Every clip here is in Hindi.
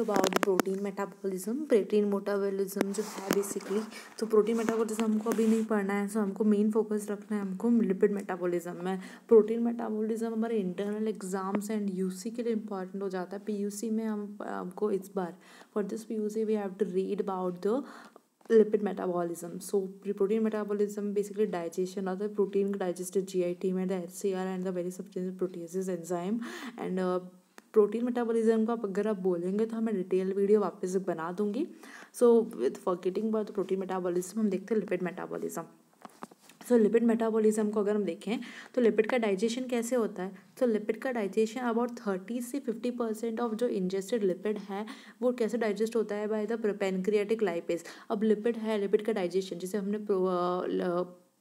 about protein metabolism protein metabolism जो है बेसिकली तो प्रोटीन मेटाबॉलिज्म हमको अभी नहीं पढ़ना है सो so हमको मेन फोकस रखना है हमको लिपिड मेटाबॉलिज्म में प्रोटीन मेटाबॉलिज्म हमारे इंटरनल एग्जाम्स एंड यूसी के लिए इंपॉर्टेंट हो जाता है पीयूसी में हम हमको इस बार for this PUC we have to read about the lipid metabolism so protein metabolism basically digestion of the protein digested G I T में the H C R and the very substance protease enzyme and protein metabolism का अगर आप बोलेंगे तो हमें डिटेल वीडियो वापस बना दूंगी so with forgetting about protein metabolism हम देखते हैं lipid metabolism so lipid metabolism को अगर हम देखें तो लिपिड का डाइजेशन कैसे होता है तो लिपिड का डाइजेशन अबाउट थर्टी से फिफ्टी परसेंट ऑफ जो इंजेस्टेड लिपिड है वो कैसे डाइजेस्ट होता है बाय द पेनक्रियाटिक लाइपेज अब लिपिड है लिपिड का डाइजेशन जिसे हमने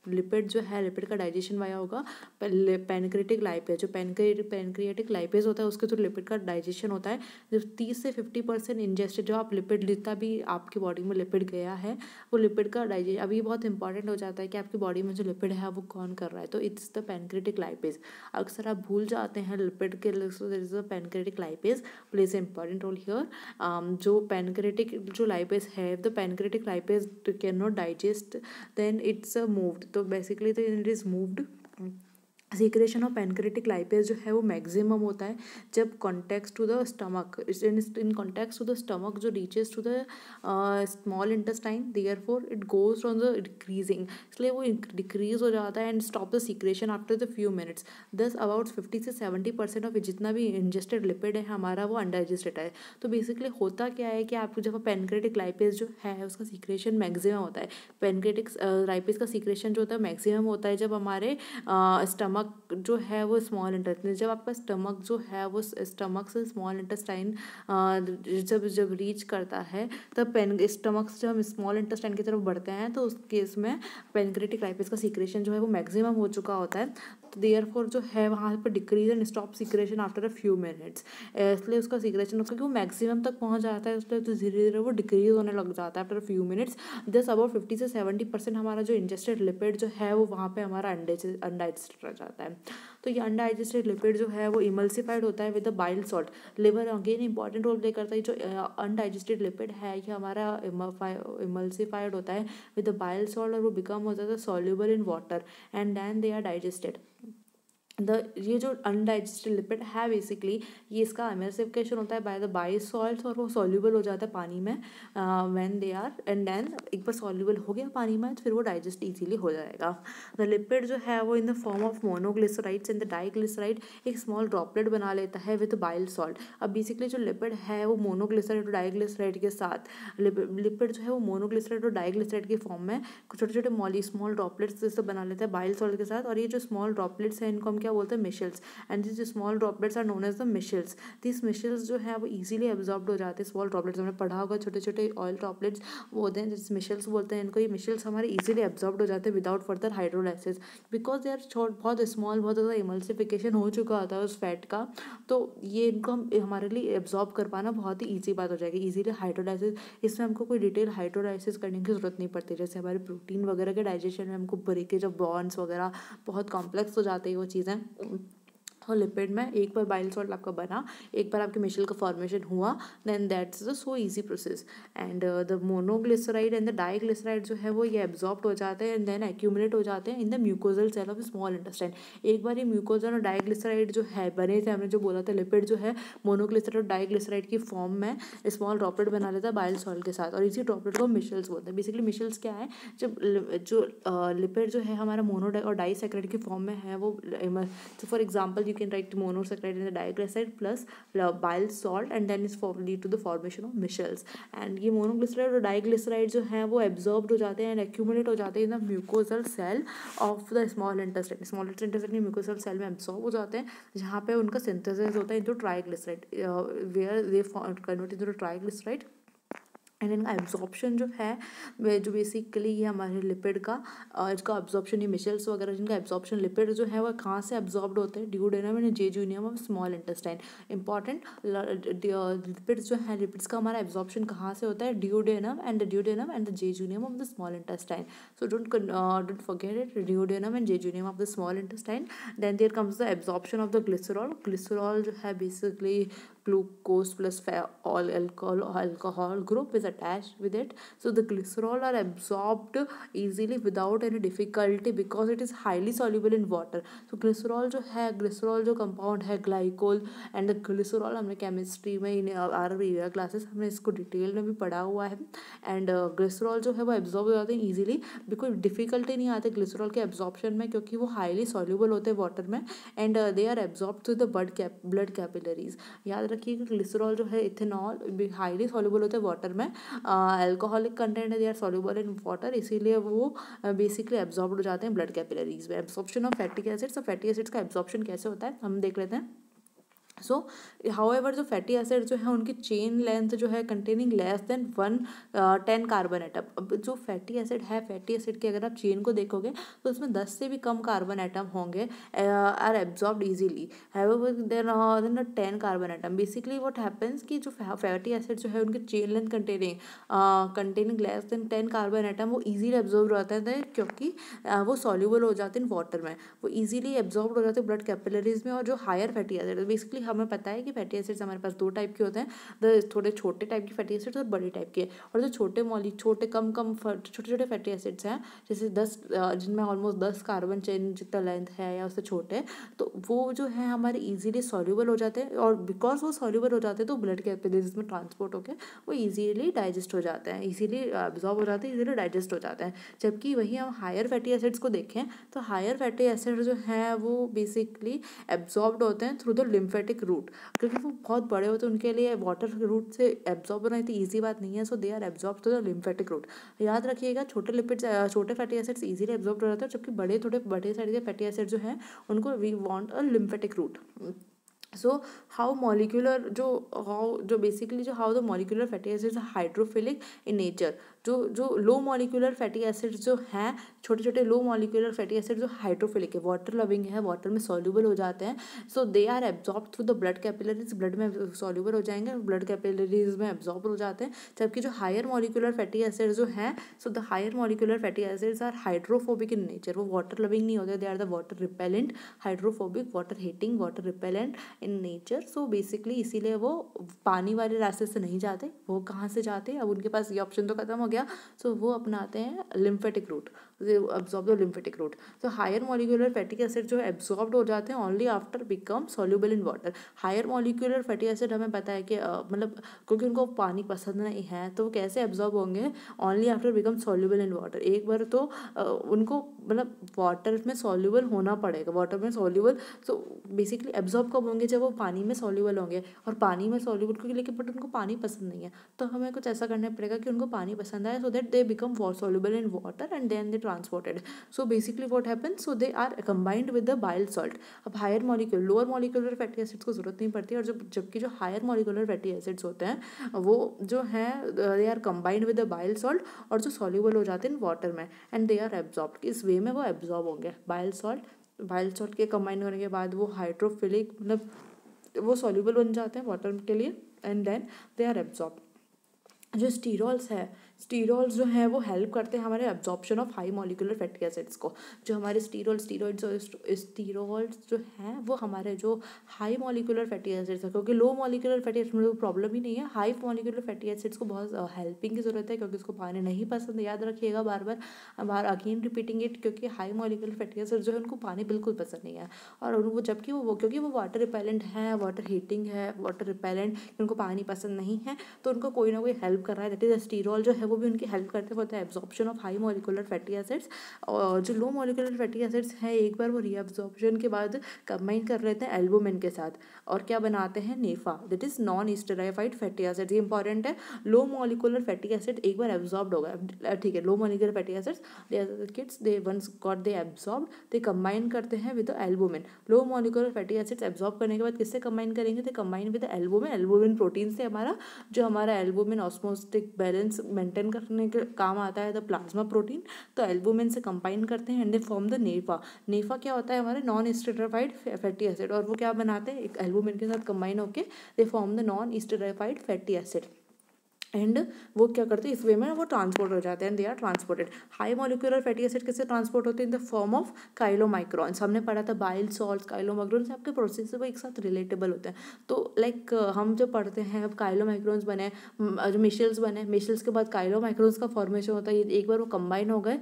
लिपिड जो है लिपिड का डाइजेशन वाया होगा पेनक्रेटिक लाइपेज जो पेनक्रे पेनक्रियाटिक लाइपेज होता है उसके थ्रू लिपिड का डाइजेशन होता है जब तीस से फिफ्टी परसेंट इंजेस्टेड जो आप लिपिड जितना भी आपकी बॉडी में लिपिड गया है वो लिपिड का डाइजेशन अभी बहुत इंपॉर्टेंट हो जाता है कि आपकी बॉडी में जो लिपिड है वो कौन कर रहा है तो इट्स द पेनक्रेटिक लाइपेज अक्सर आप भूल जाते हैं लिपिड के pancreatic lipase plays important role here जो पेनक्रेटिक जो लाइपेज है the pancreatic lipase can not digest then it's moved तो बेसिकली तो it is moved secretion of pancreatic lipase जो है वो मैक्सिमम होता है जब contacts to the stomach in contacts to the stomach जो reaches to the small intestine therefore it goes from the decreasing इसलिए वो डिक्रीज हो जाता है and stop the secretion after the few minutes दस अबाउट फिफ्टी से सेवेंटी परसेंट ऑफ जितना भी इंजेस्टेड लिपिड है हमारा वो अनडाइजेस्टेड है तो बेसिकली होता क्या है कि आपको जब पेनक्रेटिक लाइपेज जो है उसका सीक्रेशन मैक्सिमम होता है पेनक्रेटिक लाइपेज का सीक्रेशन जो होता है मैक्सिमम होता है जब हमारे स्टमक स्टमक जो है वो स्मॉल इंटेस्टाइन जब आपका स्टमक जो है वो स्टमक से स्मॉल इंटेस्टाइन जब जब रीच करता है तब पेन स्टमक से जब हम स्मॉल इंटेस्टाइन की तरफ बढ़ते हैं तो उस केस में पेनक्रेटिक लाइपिस का सीक्रेशन जो है वो मैक्सिमम हो चुका होता है तो देयर फॉर जो है वहाँ पर decrease and stop secretion after a few minutes इसलिए उसका सिक्रेशन उसका क्योंकि मैक्सिमम तक पहुँच जाता है इसलिए तो धीरे धीरे वो डिक्रीज होने लग जाता है आफ्टर अ फ्यू मिनट्स दस अबाउट फिफ्टी से सेवेंटी परसेंट हमारा जो इंजेस्टेड लिपिड जो है वो वहाँ पर हमारा अंडाइजेस्ट रह जाता है तो ये अनडाइजेस्टेड लिपिड जो है वो इमल्सिफाइड होता है with the bile salt liver again important role play करता है जो अनडाइजेस्टेड लिपिड है ये हमारा इमल्सिफाइड होता है विद द बाइल सॉल्ट और वो बिकम हो जाता है soluble in water and then they are digested the ये जो अनडाइजेस्टेड लिपिड है बेसिकली ये इसका एमरसिफिकेशन होता है बाय द बाई सॉल्ट और वो सॉल्यूबल हो जाता है पानी में when they are and then एक बार सॉल्यूबल हो गया पानी में तो फिर वो डाइजेस्ट इजीली हो जाएगा द लिपिड जो है वो in the form of monoglycerides and the diglyceride एक स्मॉल ड्रॉपलेट बना लेता है विथ बाइल सॉल्ट अब बेसिकली जो लिपिड है वो मोनोग्लिसराइड और डाइग्लिसराइड के साथ लिपिड जो है वो मोनोग्लिसराइड और डाइग्लिसराइड के फॉर्म में छोटे छोटे मॉली स्मॉल ड्रॉपलेट्स जैसे बना लेते हैं बाइल सॉल्ट के साथ और ये जो स्मॉल ड्रॉपलेट्स हैं इनको हम क्या क्या बोलते हैं micelles and this small droplets are known as the micelles this micelles जो है वो ईजिली एब्जॉर्ब हो जाते हैं स्मॉल ड्रॉपलेट्स हमने पढ़ा होगा छोटे छोटे ऑयल ड्रॉपलेट्स वो होते हैं जिस मिशल्स बोलते हैं इनको ये मिशल्स हमारे ईजिली एब्जॉर्ब हो जाते हैं without further hydrolysis because they are छोट बहुत स्मॉल बहुत ज़्यादा इमल्सिफिकेशन हो चुका होता है उस फैट का तो ये इनको हम हमारे लिए एब्जॉर्ब कर पाना बहुत ही ईजी बात हो जाएगी ईजिली हाइड्रोलाइसिस इसमें हमको कोई डिटेल हाइड्रोलाइसिस करने की ज़रूरत नहीं पड़ती जैसे हमारे प्रोटीन वगैरह के डाइजेशन में हमको ब्रेकेज ऑफ बॉन्ड्स वगैरह बहुत कॉम्प्लेक्स हो जाते हैं वो चीज़ें 嗯。और लिपिड में एक बार बाइल सॉल्ट आपका बना एक बार आपके मिशल का फॉर्मेशन हुआ then that's a so easy process and the monoglyceride and the diglyceride जो है वो ये एब्जॉर्ब हो जाते हैं एंड देन एक्यूमुलेट हो जाते हैं in the mucosal cell of small intestine एक बार ये म्यूकोजल और डाइग्लिसराइड जो है बने थे हमने जो बोला था लिपिड जो है मोनोग्लिसराइड और डाइग्लिसराइड की फॉर्म में स्मॉल ड्रॉपलेट बना लेता है बाइल सॉल्ट के साथ और इसी ड्रॉपलेट को मिशल्स बोलते हैं बेसिकली मिशल्स क्या है जब जो लिपिड uh, जो है हमारा मोनो और डाई की फॉर्म में है वो for example you can write monosaccharide in the diglyceride plus bile salt and then it's lead to the formation of micelles and ये मोनोग्लिसराइड और डाइग्लिसराइड जो हैं वो एब्जॉर्ब हो जाते हैं एंड एक्यूमुलेट हो जाते हैं in the mucosal cell of the small intestine small intestine mucosal cell में एब्जॉर्ब हो जाते हैं जहाँ पे उनका सिंथेसिस होता है into triglyceride where they convert into triglyceride and इनका एब्जॉर्प्शन जो है जो बेसिकली ये हमारे लिपिड का इसका एब्जॉर्प्शन ये मिशल्स वगैरह जिनका एब्जॉर्प्शन लिपिड जो है वह कहाँ से एब्जॉर्ब होते हैं duodenum and jejunum of small intestine important lipids जो है लिपिड्स का हमारा एब्जॉर्प्शन कहाँ से होता है duodenum and duodenum and the jejunum of the small intestine so don't don't forget it duodenum and jejunum of the small intestine then there comes the absorption of the glycerol glycerol जो है basically glucose plus all alcohol or alcohol group is attached with it so the glycerol are absorbed easily without any difficulty because it is highly soluble in water so glycerol jo hai glycerol jo compound hai glycol and the glycerol humne chemistry mein में इन आर वीडियो क्लासेस हमने इसको डिटेल में भी पढ़ा हुआ है एंड ग्लिसरॉल जो है वो एब्जॉर्ब हो जाते हैं ईजिली बिल्कुल डिफिकल्टी नहीं आते ग्लिसरॉल के एब्जॉर्प्शन में क्योंकि वो हाईली सॉल्यूबल होते हैं वाटर में and they are absorb through the blood cap blood capillaries याद रखें रखिए कि ग्लिसरॉल जो है इथेनॉल हाईली सॉल्यूबल होता है वाटर में अल्कोहलिक कंटेंट है they are soluble in water इसीलिए वो बेसिकली एब्जॉर्ब हो जाते हैं ब्लड कैपिलरीज में एब्जॉर्प्शन ऑफ फैटी एसिड्स और फैटी एसिड्स का एब्जॉर्प्शन कैसे होता है हम देख लेते हैं सो हाउ एवर जो फैटी एसिड जो है उनकी चेन लेंथ जो है containing less than one ten carbon atom अब जो फैटी एसिड है फैटी एसिड की अगर आप चेन को देखोगे तो उसमें दस से भी कम कार्बन एटम होंगे are absorb easily than ten carbon atom basically what happens कि जो फैटी एसिड जो है उनकी chain length containing containing less than ten carbon atom वो ईजीली एब्जॉर्ब रहते हैं क्योंकि uh, वो सॉल्यूबल हो जाते हैं वाटर में वो ईजिली एब्जॉर्ब हो जाते हैं ब्लड कैपिलरीज में और जो हायर फैटी एसिड बेसिकली हमें पता है कि फैटी एसिड्स हमारे पास दो टाइप के होते हैं थोड़े छोटे टाइप के फैटी एसिड्स और बड़े टाइप के और जो छोटे मॉली छोटे कम कम छोटे छोटे फैटी एसिड्स हैं जैसे दस जिनमें ऑलमोस्ट दस कार्बन चेन जितना लेंथ है या उससे छोटे तो वो जो है हमारे ईजिली सॉल्यूबल हो जाते हैं और बिकॉज वो सॉल्यूबल हो जाते हैं तो ब्लड के एपिलिस में ट्रांसपोर्ट होकर वो ईजिली डाइजेस्ट हो जाते हैं ईजिली एब्जॉर्ब हो जाते हैं ईजिली डाइजेस्ट हो जाते हैं जबकि वही हम हायर फैटी एसिड्स को देखें तो हायर फैटी एसिड जो हैं वो बेसिकली एब्जॉर्ब्ड होते हैं थ्रू द लिम्फेटिक एक रूट क्योंकि वो बहुत बड़े होते हैं उनके लिए वाटर रूट से एब्जॉर्ब होना इतनी ईजी बात नहीं है so they are absorb to the lymphatic route याद रखिएगा छोटे लिपिड छोटे फैटी एसिड्स ईजिली एब्जॉर्ब हो जाते हैं जबकि बड़े थोड़े बड़े साइड के फैटी एसिड जो हैं उनको we want a lymphatic route so how molecular जो हाउ जो बेसिकली जो how the molecular fatty acids hydrophilic in nature जो जो लो मॉलिकुलर फैटी एसिड जो हैं छोटे छोटे लो मॉलिकुलर फैटी एसिड जो हाइड्रोफिलिक है वाटर लविंग है वाटर में सॉल्यूबल हो जाते हैं so they are absorb through the blood capillaries blood में सॉल्यूबल हो जाएंगे ब्लड कैपिलरीज में एब्जॉर्ब हो जाते हैं जबकि जो हायर मॉलिकुलर फैटी एसिड जो हैं so the higher molecular fatty acids are hydrophobic in nature वो वाटर लविंग नहीं होते they are the water repellent hydrophobic water hating water repellent in nature so basically इसीलिए वो पानी वाले रास्ते से नहीं जाते वो कहाँ से जाते अब उनके पास ये ऑप्शन तो खत्म हो गया सो so, वो अपनाते हैं lymphatic route absorb the lymphatic route तो हायर मॉलिकुलर फैटिक एसिड जो है एब्जॉर्ब हो जाते हैं only after become soluble in water higher molecular fatty acid हमें पता है कि मतलब क्योंकि उनको पानी पसंद नहीं है तो वो कैसे एब्जॉर्ब होंगे only after become soluble in water एक बार तो उनको मतलब वाटर में सॉल्यूबल होना पड़ेगा वाटर में सॉल्यूबल सो बेसिकली एब्जॉर्ब कब होंगे जब वो पानी में सॉल्यूबल होंगे और पानी में सॉल्यूबल क्योंकि लेकिन बट उनको पानी पसंद नहीं है तो हमें कुछ ऐसा करना पड़ेगा कि उनको पानी पसंद आए so that they become soluble in water and then they transported so basically what happen so they are combined with the bile salt अब higher molecule lower molecular fatty acids को जरूरत नहीं पड़ती और जब जबकि जो हायर मॉलिक्यूलर फैटी एसिड्स होते हैं वो जो हैं they are combined with the bile salt और जो सॉल्यूबल हो जाते हैं वाटर में एंड दे आर एब्जॉर्ब इस वे में वो एब्जॉर्ब होंगे बाइल सॉल्ट बाइल सॉल्ट के कंबाइन करने के बाद वो हाइड्रोफिलिक मतलब वो सॉल्यूबल बन जाते हैं वाटर के लिए and then they are absorb जो स्टीरोल्स है स्टीरोल्स जो हैं वो हेल्प करते हैं हमारे absorption of high molecular fatty acids को जो हमारे स्टीरोल स्टीरोइड्स और स्टीरोल्स जो हैं वो हमारे जो हाई मॉलिकुलर फैटी एसिड्स है क्योंकि लो मॉलिकुलर फैटी एसिड में तो प्रॉब्लम ही नहीं है हाई मॉलिकुलर फैटी एसिड्स को बहुत हेल्पिंग की ज़रूरत है क्योंकि उसको पानी नहीं पसंद याद रखिएगा बार बार बार अगेन रिपीटिंग इट क्योंकि हाई मॉलिकुलर फैटी एसिड जो है उनको पानी बिल्कुल पसंद नहीं है और वो जबकि वो क्योंकि वो वाटर रिपेलेंट है वाटर हीटिंग है वाटर रिपेलेंट उनको पानी पसंद नहीं है तो उनको कोई ना कोई हेल्प कर रहा है दैट इज़ स्टीरोल जो है वो भी उनकी हेल्प करते होता है absorption of high molecular fatty acids और जो लो मोलिकुलर फैटी एसिड्स हैं एक बार वो रीअब्जॉर्प्शन के बाद कंबाइन कर लेते हैं एल्बोमिन के साथ और क्या बनाते हैं NEFA that is non esterified fatty acid ये इंपॉर्टेंट है लो मोलिकुलर फैटी एसिड एक बार एब्जॉर्ब हो गया ठीक है low molecular fatty acids they kids they once got they absorb they combine करते हैं with albumin low molecular fatty acids absorb करने के बाद किससे कंबाइन करेंगे they combine with albumin albumin protein से हमारा जो हमारा albumin osmotic balance maintain maintain करने के काम आता है द प्लाज्मा प्रोटीन तो एल्बुमिन से कंबाइन करते हैं and they form the NEFA NEFA क्या होता है हमारे नॉन स्टेटराफाइड फैटी एसिड और वो क्या बनाते हैं एक एल्बुमिन के साथ कंबाइन होकर they form the non esterified fatty acid and वो क्या करते हैं इस वे में वो ट्रांसपोर्ट हो जाते हैं they are transported high molecular fatty acid किससे ट्रांसपोर्ट होते हैं in the form of chylomicrons हमने पढ़ा था बाइल सॉल्ट काइलोमाइक्रॉन्स आपके प्रोसेस वो एक साथ रिलेटेबल होते हैं तो लाइक हम जो पढ़ते हैं अब काइलोमाइक्रॉन्स बने जो मिशल्स बने मिशल्स के बाद काइलोमाइक्रॉन्स का फॉर्मेशन होता है एक बार वो कंबाइन हो गए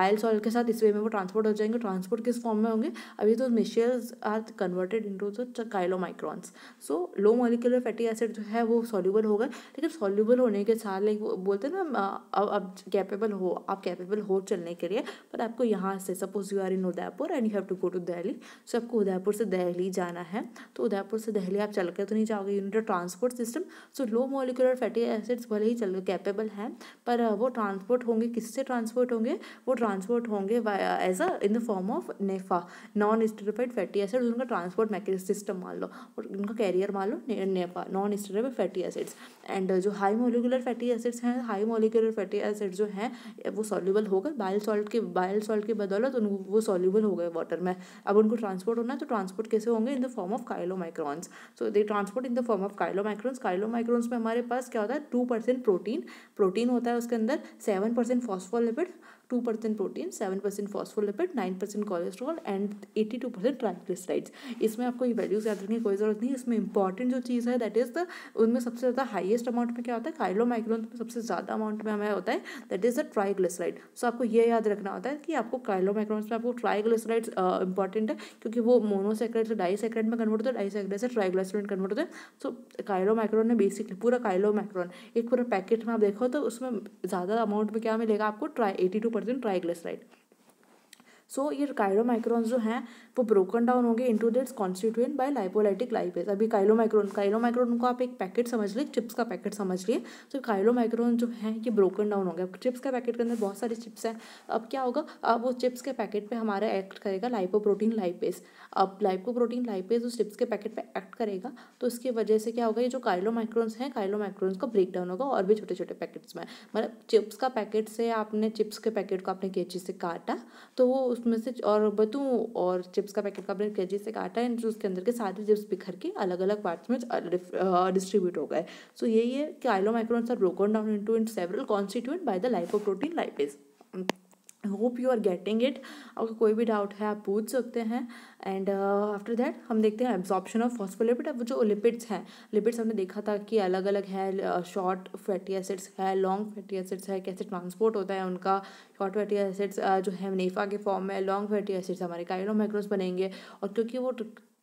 बाइल सॉल्ट के साथ इस वे में वो ट्रांसपोर्ट हो जाएंगे ट्रांसपोर्ट किस फॉर्म में होंगे अभी तो micelles are converted to the chylomicrons so low molecular fatty acid जो है वो सॉल्यूबल हो गए लेकिन सॉल्यूबल हो होने के साथ लाइक बोलते हैं ना अब अब कैपेबल हो आप कैपेबल हो चलने के लिए पर आपको यहाँ से suppose you are in Udaipur and you have to go to Delhi so आपको उदयपुर से दिल्ली जाना है तो उदयपुर से दिल्ली आप चल कर तो नहीं जाओगे unit transport system so low molecular fatty acids भले ही चल कैपेबल हैं पर वो ट्रांसपोर्ट होंगे किससे ट्रांसपोर्ट होंगे वो ट्रांसपोर्ट होंगे as a in the form of NEFA non esterified fatty acid उनका ट्रांसपोर्ट मैके सिस्टम मान लो और उनका कैरियर मान लो NEFA non esterified fatty acids and जो high molecular molecular fatty acids हैं हाई मोलिकुलर फैटी एसिड जो हैं वो सॉल्यूबल गए बाइल सॉल्ट के बाइल सॉल्ट की बदौलत उन वो सॉल्यूबल हो गए वाटर में अब उनको ट्रांसपोर्ट होना है तो ट्रांसपोर्ट कैसे होंगे in the form of chylomicrons so they transport in the form of chylomicrons chylomicrons में हमारे पास क्या होता है टू परसेंट प्रोटीन प्रोटीन होता है उसके अंदर seven percent phospholipid two percent protein seven percent phospholipid nine percent cholesterol and eighty two percent triglycerides इसमें आपको ये वैल्यूज याद रखने की कोई ज़रूरत नहीं इसमें इंपॉर्टेंट जो चीज़ है दैट इज़ द उनमें सबसे ज़्यादा हाइएस्ट अमाउंट में क्या होता है काइलो माइक्रोन में सबसे ज़्यादा अमाउंट में हमें होता है that is the triglyceride so आपको यह याद रखना होता है कि आपको काइलो माइक्रोन में आपको ट्राइग्लिसराइड इंपॉर्टेंट है क्योंकि वो मोनोसेक्रेट से डाईसेक्रेट में कन्वर्ट होता है डाईसेक्रेट से ट्राइग्लिसराइड कन्वर्ट होता है सो काइलो माइक्रोन में बेसिकली पूरा काइलो माइक्रोन एक पूरा पैकेट में आप देखो तो उसमें ज़्यादा अमाउंट में क्या मिलेगा आपको tri eighty two more than triglyceride so ये कायरोमाइक्रोन्स जो हैं वो ब्रोकन डाउन होंगे into its constituent by lipolytic lipase अभी काइलोमाइक्रोन काइलोमाइक्रोन को आप एक पैकेट समझ लिए चिप्स का पैकेट समझ लिए तो काइलोमाइक्रोन जो है ये ब्रोकन डाउन होंगे अब चिप्स का पैकेट के अंदर बहुत सारे चिप्स हैं अब क्या होगा अब वो चिप्स के पैकेट पर हमारा एक्ट करेगा लाइपोप्रोटीन लाइपेज अब लाइपोप्रोटीन लाइपेज उस चिप्स के पैकेट पर एक्ट करेगा तो इसकी वजह से क्या होगा ये जो काइलोमाइक्रोन्स हैं काइलोमाइक्रोन्स का ब्रेक डाउन होगा और भी छोटे छोटे पैकेट्स में मतलब चिप्स का पैकेट से आपने चिप्स के पैकेट को आपने कैची से काटा तो वो उसमें से और बतूँ और चिप्स चिप्स का पैकेट का आपने कैंची से काटा एंड उसके अंदर के सारे चिप्स बिखर के अलग अलग पार्ट्स में डिस्ट्रीब्यूट हो गए सो यही है कि chylomicrons are broken down into in several constitute by the life of lipoprotein lipase hope you are getting it अगर कोई भी डाउट है आप पूछ सकते हैं एंड आफ्टर uh, दैट हम देखते हैं एब्जॉर्प्शन ऑफ फॉस्फोलिपिड अब जो लिपिड्स हैं लिपिड्स हमने देखा था कि अलग अलग है शॉर्ट फैटी एसिड्स है लॉन्ग फैटी एसिड्स है कैसे ट्रांसपोर्ट होता है उनका शॉर्ट फैटी एसिड्स जो है नेफा के फॉर्म में लॉन्ग फैटी एसिड्स हमारे काइनोमाइक्रोस बनेंगे और क्योंकि वो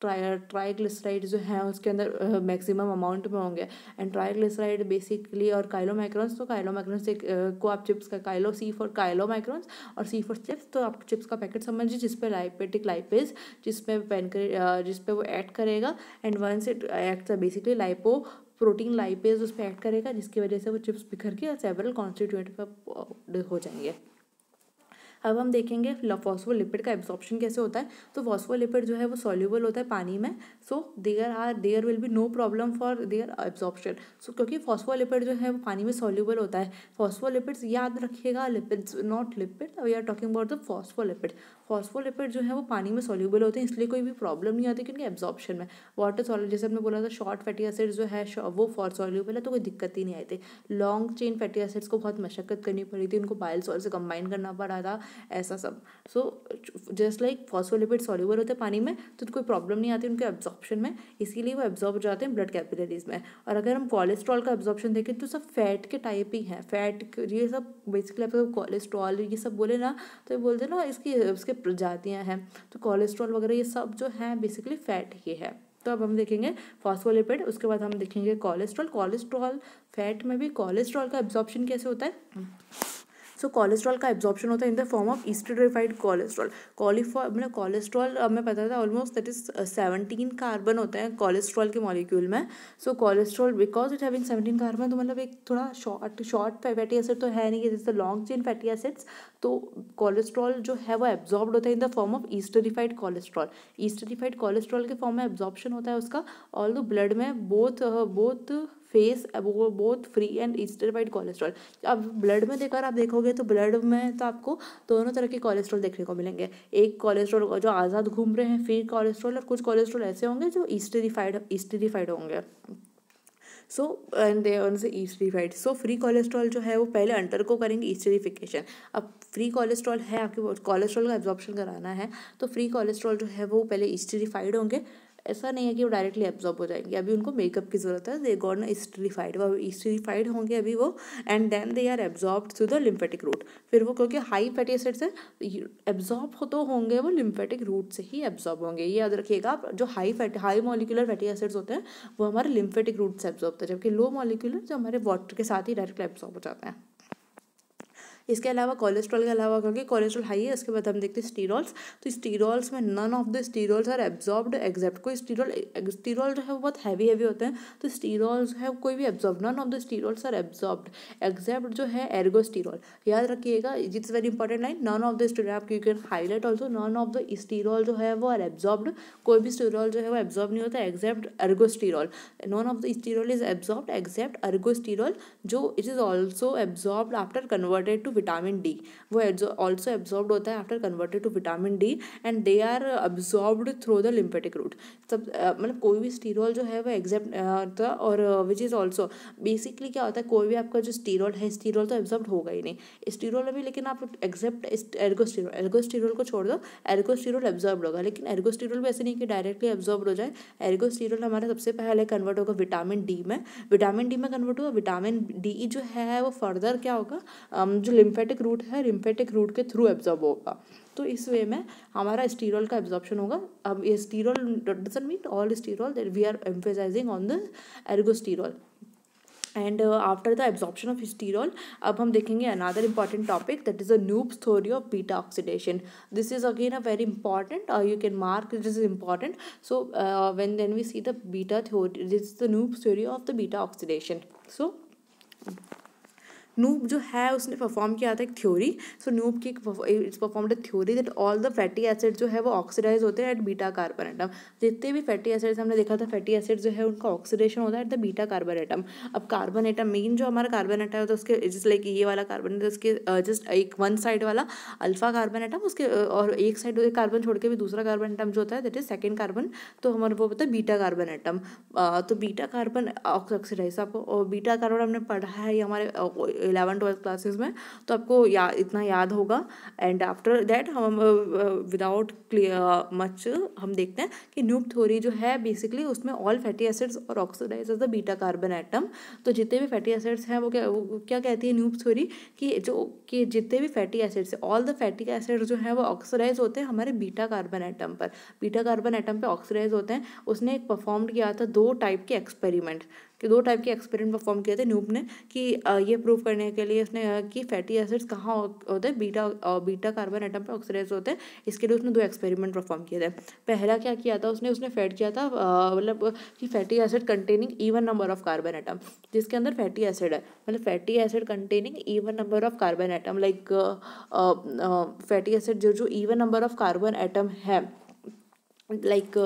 ट्राई ट्राइग्लिसराइड जो है उसके अंदर मैक्सिमम अमाउंट में होंगे एंड ट्राइग्लिसराइड बेसिकली और माइक्रोन्स तो काइलोमैक्रोन्स एक को आप चिप्स का काइलो सी फॉर माइक्रोन्स और सी फॉर चिप्स तो आप चिप्स का पैकेट समझिए जिसपे लाइपेटिक लाइपेज जिसमें पेन जिसपे वो ऐड करेगा and once it act basically lipoprotein lipase उस पर ऐड करेगा जिसकी वजह से वो चिप्स बिखर के सेवरल कॉन्स्टिट्यूएंट पर हो जाएंगे अब हम देखेंगे फॉस्फोलिपिड का एब्जॉर्प्शन कैसे होता है तो फॉस्फोलिपिड जो है वो सॉल्यूबल होता है पानी में so there are there will be no problem for their absorption so क्योंकि फॉस्फोलिपिड जो है वो पानी में सॉल्यूबल होता है फॉस्फोलिपिड्स याद रखिएगा lipids not lipid we are talking about the phospholipid phospholipid जो है वो पानी में सॉल्यूबल होते हैं इसलिए कोई भी प्रॉब्लम नहीं आती क्योंकि एब्जॉर्प्शन में वाटर सॉल्यूबल जैसे हमने बोला था शॉर्ट फैटी एसिड जो है वो फॉर सॉल्यूबल है तो कोई दिक्कत ही नहीं आई थी लॉन्ग चेन फैटी एसिड्स को बहुत मशक्कत करनी पड़ी थी उनको बाइल सॉल से कंबाइन करना पड़ा था ऐसा सब so just like phospholipid soluble होते हैं पानी में तो कोई प्रॉब्लम नहीं आती उनके एब्जॉर्प्शन में इसीलिए वो एब्जॉर्ब हो जाते हैं ब्लड कैपिलरीज में और अगर हम कोलेस्ट्रॉल का एब्जॉर्प्शन देखें तो सब फैट के टाइप ही हैं फैट ये सब बेसिकली आप सब कोलेस्ट्रॉल ये सब बोले ना तो ये बोलते ना इसकी उसके प्रजातियाँ हैं तो कोलेस्ट्रॉल वगैरह ये सब जो हैं बेसिकली फैट ही है तो अब हम देखेंगे फॉस्फोलिपिड उसके बाद हम देखेंगे कोलेस्ट्रॉल कोलेस्ट्रॉल फैट में भी कोलेस्ट्रॉल का एब्जॉर्प्शन कैसे होता है सो कोलेस्ट्रॉल का एब्जॉर्प्शन होता है in the form of esterified cholesterol कॉलीफॉ मतलब कोलेस्ट्रॉल हमें पता था almost that is seventeen carbon होते हैं कोलेस्ट्रॉल के मॉलिक्यूल में so cholesterol because it having seventeen carbon तो मतलब एक थोड़ा शॉर्ट शॉर्ट फैटी एसिड तो है नहीं जैसे लॉन्ग चेन फैटी एसिड्स तो कोलेस्ट्रॉल जो है वो एब्जॉर्ब होता है in the form of esterified cholesterol esterified cholesterol के फॉर्म में एब्जॉर्प्शन होता है उसका ऑल दो ब्लड में बोथ बोथ फेस वो बहुत फ्री एंड ईस्टरवाइड कोलेस्ट्रॉल अब ब्लड में देखकर आप देखोगे तो ब्लड में तो आपको दोनों तरह के कोलेस्ट्रॉल देखने को मिलेंगे एक कोलेस्ट्रॉल जो आज़ाद घूम रहे हैं फ्री कोलेस्ट्रॉल और कुछ कोलेस्ट्रॉल ऐसे होंगे जो ईस्टरीफाइड ईस्टरीफाइड होंगे सो एंड दे ऑन से ईस्टरीफाइड सो फ्री कोलेस्ट्रॉल जो है वो पहले अंडर को करेंगे ईस्टरीफिकेशन अब फ्री कोलेस्ट्रॉल है आपके कोलेस्ट्रॉल का एब्जॉर्प्शन कराना है तो फ्री कोलेस्ट्रॉल जो है वो पहले ईस्टरीफाइड होंगे ऐसा नहीं है कि वो डायरेक्टली एब्जॉर्ब हो जाएंगे अभी उनको मेकअप की ज़रूरत है दे गॉन इस्ट्रीफाइड वो इस्ट्रीफाइड होंगे अभी वो and then they are absorb through the lymphatic route फिर वो क्योंकि हाई फैटी एसिड से एब्जॉर्ब हो तो होंगे वो लिम्फेटिक रूट से ही एब्जॉर्ब होंगे ये याद रखिएगा आप जो high fat high molecular fatty acids होते हैं वो हमारे लिम्फेटिक रूट से एब्जॉर्ब होते हैं जबकि लो मॉलिकुलर जो हमारे वाटर के साथ ही डायरेक्टली एब्जॉर्ब हो जाते हैं इसके अलावा कोलेस्ट्रॉल के अलावा क्योंकि कोलेस्ट्रॉल हाई है उसके बाद हम देखते हैं स्टीरॉल्स तो स्टीरॉल्स में none of the sterols are absorbed except कोई स्टीरोल स्टीरॉल जो है वो बहुत हैवी हैवी होते हैं तो स्टीरोल्स है कोई भी absorb none of the sterols are absorbed except जो है एर्गोस्टीरॉल याद रखिएगा it's very important line none of the sterol आप you can highlight also none of the sterol जो है वो आर एब्जॉर्ब्ड कोई भी स्टीरोल जो है वो एब्जॉर्ब नहीं होता except ergosterol none of the sterol is absorbed except ergosterol जो it is also absorb after converted to vitamin D वो ऑल्सो एब्जॉर्ब होता है after converted to vitamin D and they are absorbed through the lymphatic route सब मतलब कोई भी स्टीरोल जो है वो एग्जैप्ट होता है और विच इज़ ऑल्सो बेसिकली क्या होता है कोई भी आपका जो स्टीरोल है स्टीरोल तो एब्जॉर्ब होगा ही नहीं स्टीरोल भी लेकिन आप एक्जेप्ट एर्गोस्टीरोल एर्गोस्टीरोल को छोड़ दो एर्गोस्टीरोल एब्जॉर्ब होगा लेकिन एर्गोस्टीरोल भी ऐसे नहीं कि डायरेक्टली एब्जॉर्ब हो जाए एर्गोस्टीरोल हमारा सबसे पहले कन्वर्ट होगा विटामिन डी में विटामिन डी में कन्वर्ट होगा विटामिन डी जो है वो फर्दर क्या होगा जो लिम्फेटिक रूट है लिम्फेटिक रूट के थ्रू एब्जॉर्ब होगा तो इस वे में हमारा स्टीरोल का एब्जॉर्प्शन होगा अब ये sterol doesn't mean all sterol that we are emphasizing on the ergosterol and after the absorption of sterol अब हम देखेंगे another important topic that is a Knoop theory of beta oxidation this is again a very important और you can mark this is important so when then we see the beta theory this is the Knoop theory of the beta oxidation so Knoop जो है उसने परफॉर्म किया था एक थ्योरी सो नूब की it's perform a theory that all the fatty acid जो है वो ऑक्सीडाइज होते हैं एट बीटा कार्बन एटम जितने भी फैटी एसिड्स हमने देखा था फैटी एसिड जो है उनका ऑक्सीडेशन होता है at the beta carbon atom अब कार्बन एटम मेन जो हमारा कार्बन एटम है तो उसके जस्ट लाइक ये वाला कार्बन तो उसके जस्ट uh, एक वन साइड वाला अल्फा कार्बन एटम उसके uh, और एक साइड कार्बन छोड़ के भी दूसरा कार्बन एटम जो होता है दैट इज सेकेंड कार्बन तो हमारे वो होता है बीटा कार्बन एटम तो बीटा कार्बन ऑक्सीडाइज आपको बीटा कार्बन हमने पढ़ा है ये हमारे uh, इलेवन ट्वेल्थ क्लासेस में तो आपको या इतना याद होगा एंड आफ्टर दैट हम विदाउट क्लियर मच हम देखते हैं कि न्यूब थ्योरी जो है बेसिकली उसमें ऑल फैटी एसिड्स और oxidize the beta carbon atom तो जितने भी फैटी एसिड्स हैं वो क्या वो क्या कहती है न्यूब थ्योरी कि जो कि जितने भी फैटी एसिड्स हैं ऑल द फैटी एसिड्स जो है वो ऑक्सीडाइज होते हैं हमारे बीटा कार्बन एटम पर बीटा कार्बन एटम पर ऑक्सीडाइज होते हैं उसने एक परफॉर्म किया था दो टाइप के एक्सपेरिमेंट कि दो टाइप के एक्सपेरिमेंट परफॉर्म किए थे न्यूप ने कि ये प्रूव करने के लिए उसने कि फैटी एसिड्स कहाँ होते हैं बीटा बीटा कार्बन एटम पर ऑक्सीडाइज होते हैं इसके लिए उसने दो एक्सपेरिमेंट परफॉर्म किए थे पहला क्या किया था उसने उसने फैट किया था मतलब कि fatty acid containing even number of carbon atom जिसके अंदर फैटी एसिड है मतलब fatty acid containing even number of carbon atom like fatty acid जो जो even number of carbon atom है like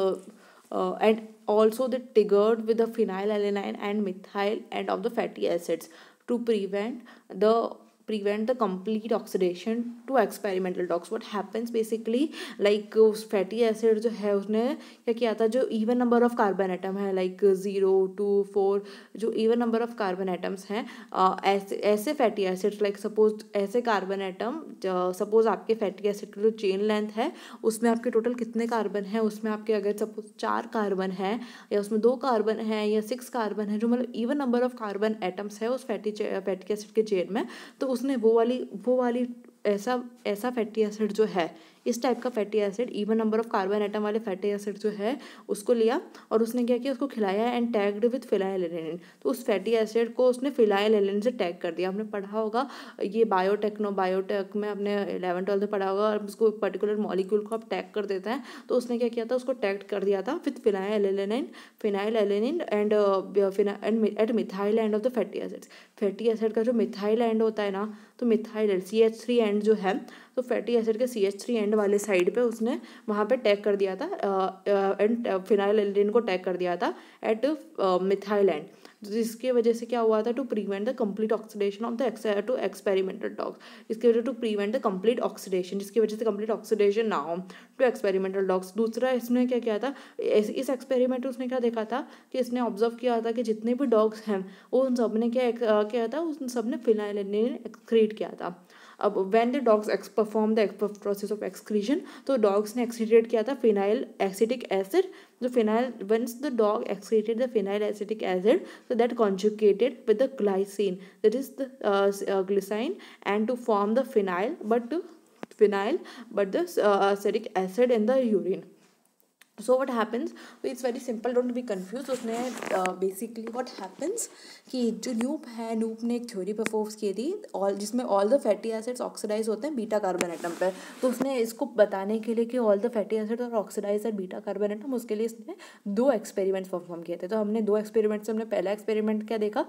and also they triggered with the phenylalanine and methyl end of the fatty acids to prevent the prevent the complete oxidation to experimental dogs what happens basically like उस फैटी एसिड जो है उसने क्या किया था जो even number of carbon atom है लाइक ज़ीरो टू फोर जो even number of carbon atoms हैं uh, ऐसे ऐसे फैटी एसिड्स लाइक सपोज ऐसे कार्बन एटम सपोज आपके फैटी एसिड की जो चेन लेंथ है उसमें आपके टोटल कितने कार्बन है उसमें आपके अगर सपोज चार कार्बन है या उसमें दो कार्बन है या सिक्स कार्बन है जो मतलब even number of carbon atoms है उस फैटी फैटी एसिड के चेन में तो उस उसने वो वाली वो वाली ऐसा ऐसा फैटी एसिड जो है इस टाइप का fatty acid even number of carbon atom वाले फैटी एसिड जो है उसको लिया और उसने क्या किया उसको खिलाया and tagged with phenylalanine तो उस फैटी एसिड को उसने फिलाइल एलेनिन से टैग कर दिया आपने पढ़ा होगा ये बायोटेक्नो बायोटेक में आपने इलेवन ट्वेल्थ पढ़ा होगा और उसको पर्टिकुलर मॉलिक्यूल को आप टैग कर देते हैं तो उसने क्या किया था उसको टैग कर दिया था with phenylalanine phenylalanine and at methyl end of the fatty acids fatty acid का जो मिथाइल एंड होता है ना तो methyl C H three end जो है तो फैटी एसिड के सी एच थ्री एंड वाले साइड पे उसने वहाँ पे टैग कर दिया था एंड फिनाइल एल्डिन को टैग कर दिया था एट मिथाइल एंड जिसके वजह से क्या हुआ था to prevent the complete oxidation of the to experimental dogs इसकी वजह to prevent the complete oxidation जिसकी वजह से कंप्लीट ऑक्सीडेशन ना हो टू एक्सपेरिमेंटल डॉग्स दूसरा इसने क्या किया था इस एक्सपेरिमेंट उसने क्या देखा था कि इसने ऑब्जर्व किया था कि जितने भी डॉग्स हैं उन सब ने क्या किया था उन सब ने फिनाइल एक्सक्रीट किया था अब when the dogs ex perform the process of excretion तो डॉग्स ने एक्सीडेट किया था फिनाइल एसिडिक एसिड जो phenyl once the dog excreted the phenyl acetic acid so that conjugated with the glycine that is the glycine and to form the phenyl but phenyl but the acetic acid in the urine so what happens it's very simple don't be confuse उसने बेसिकली वट हैपन्स कि जो नूप है नूप ने एक थ्योरी परफॉर्स की थी ऑल जिसमें all the fatty acids oxidize होते हैं बीटा कार्बन एटम पर तो उसने इसको बताने के लिए कि all the fatty acid are oxidize और बीटा कार्बन एटम उसके लिए इसने दो एक्सपेरिमेंट्स परफॉर्म किए थे तो हमने दो एक्सपेरिमेंट्स हमने पहला एक्सपेरिमेंट क्या देखा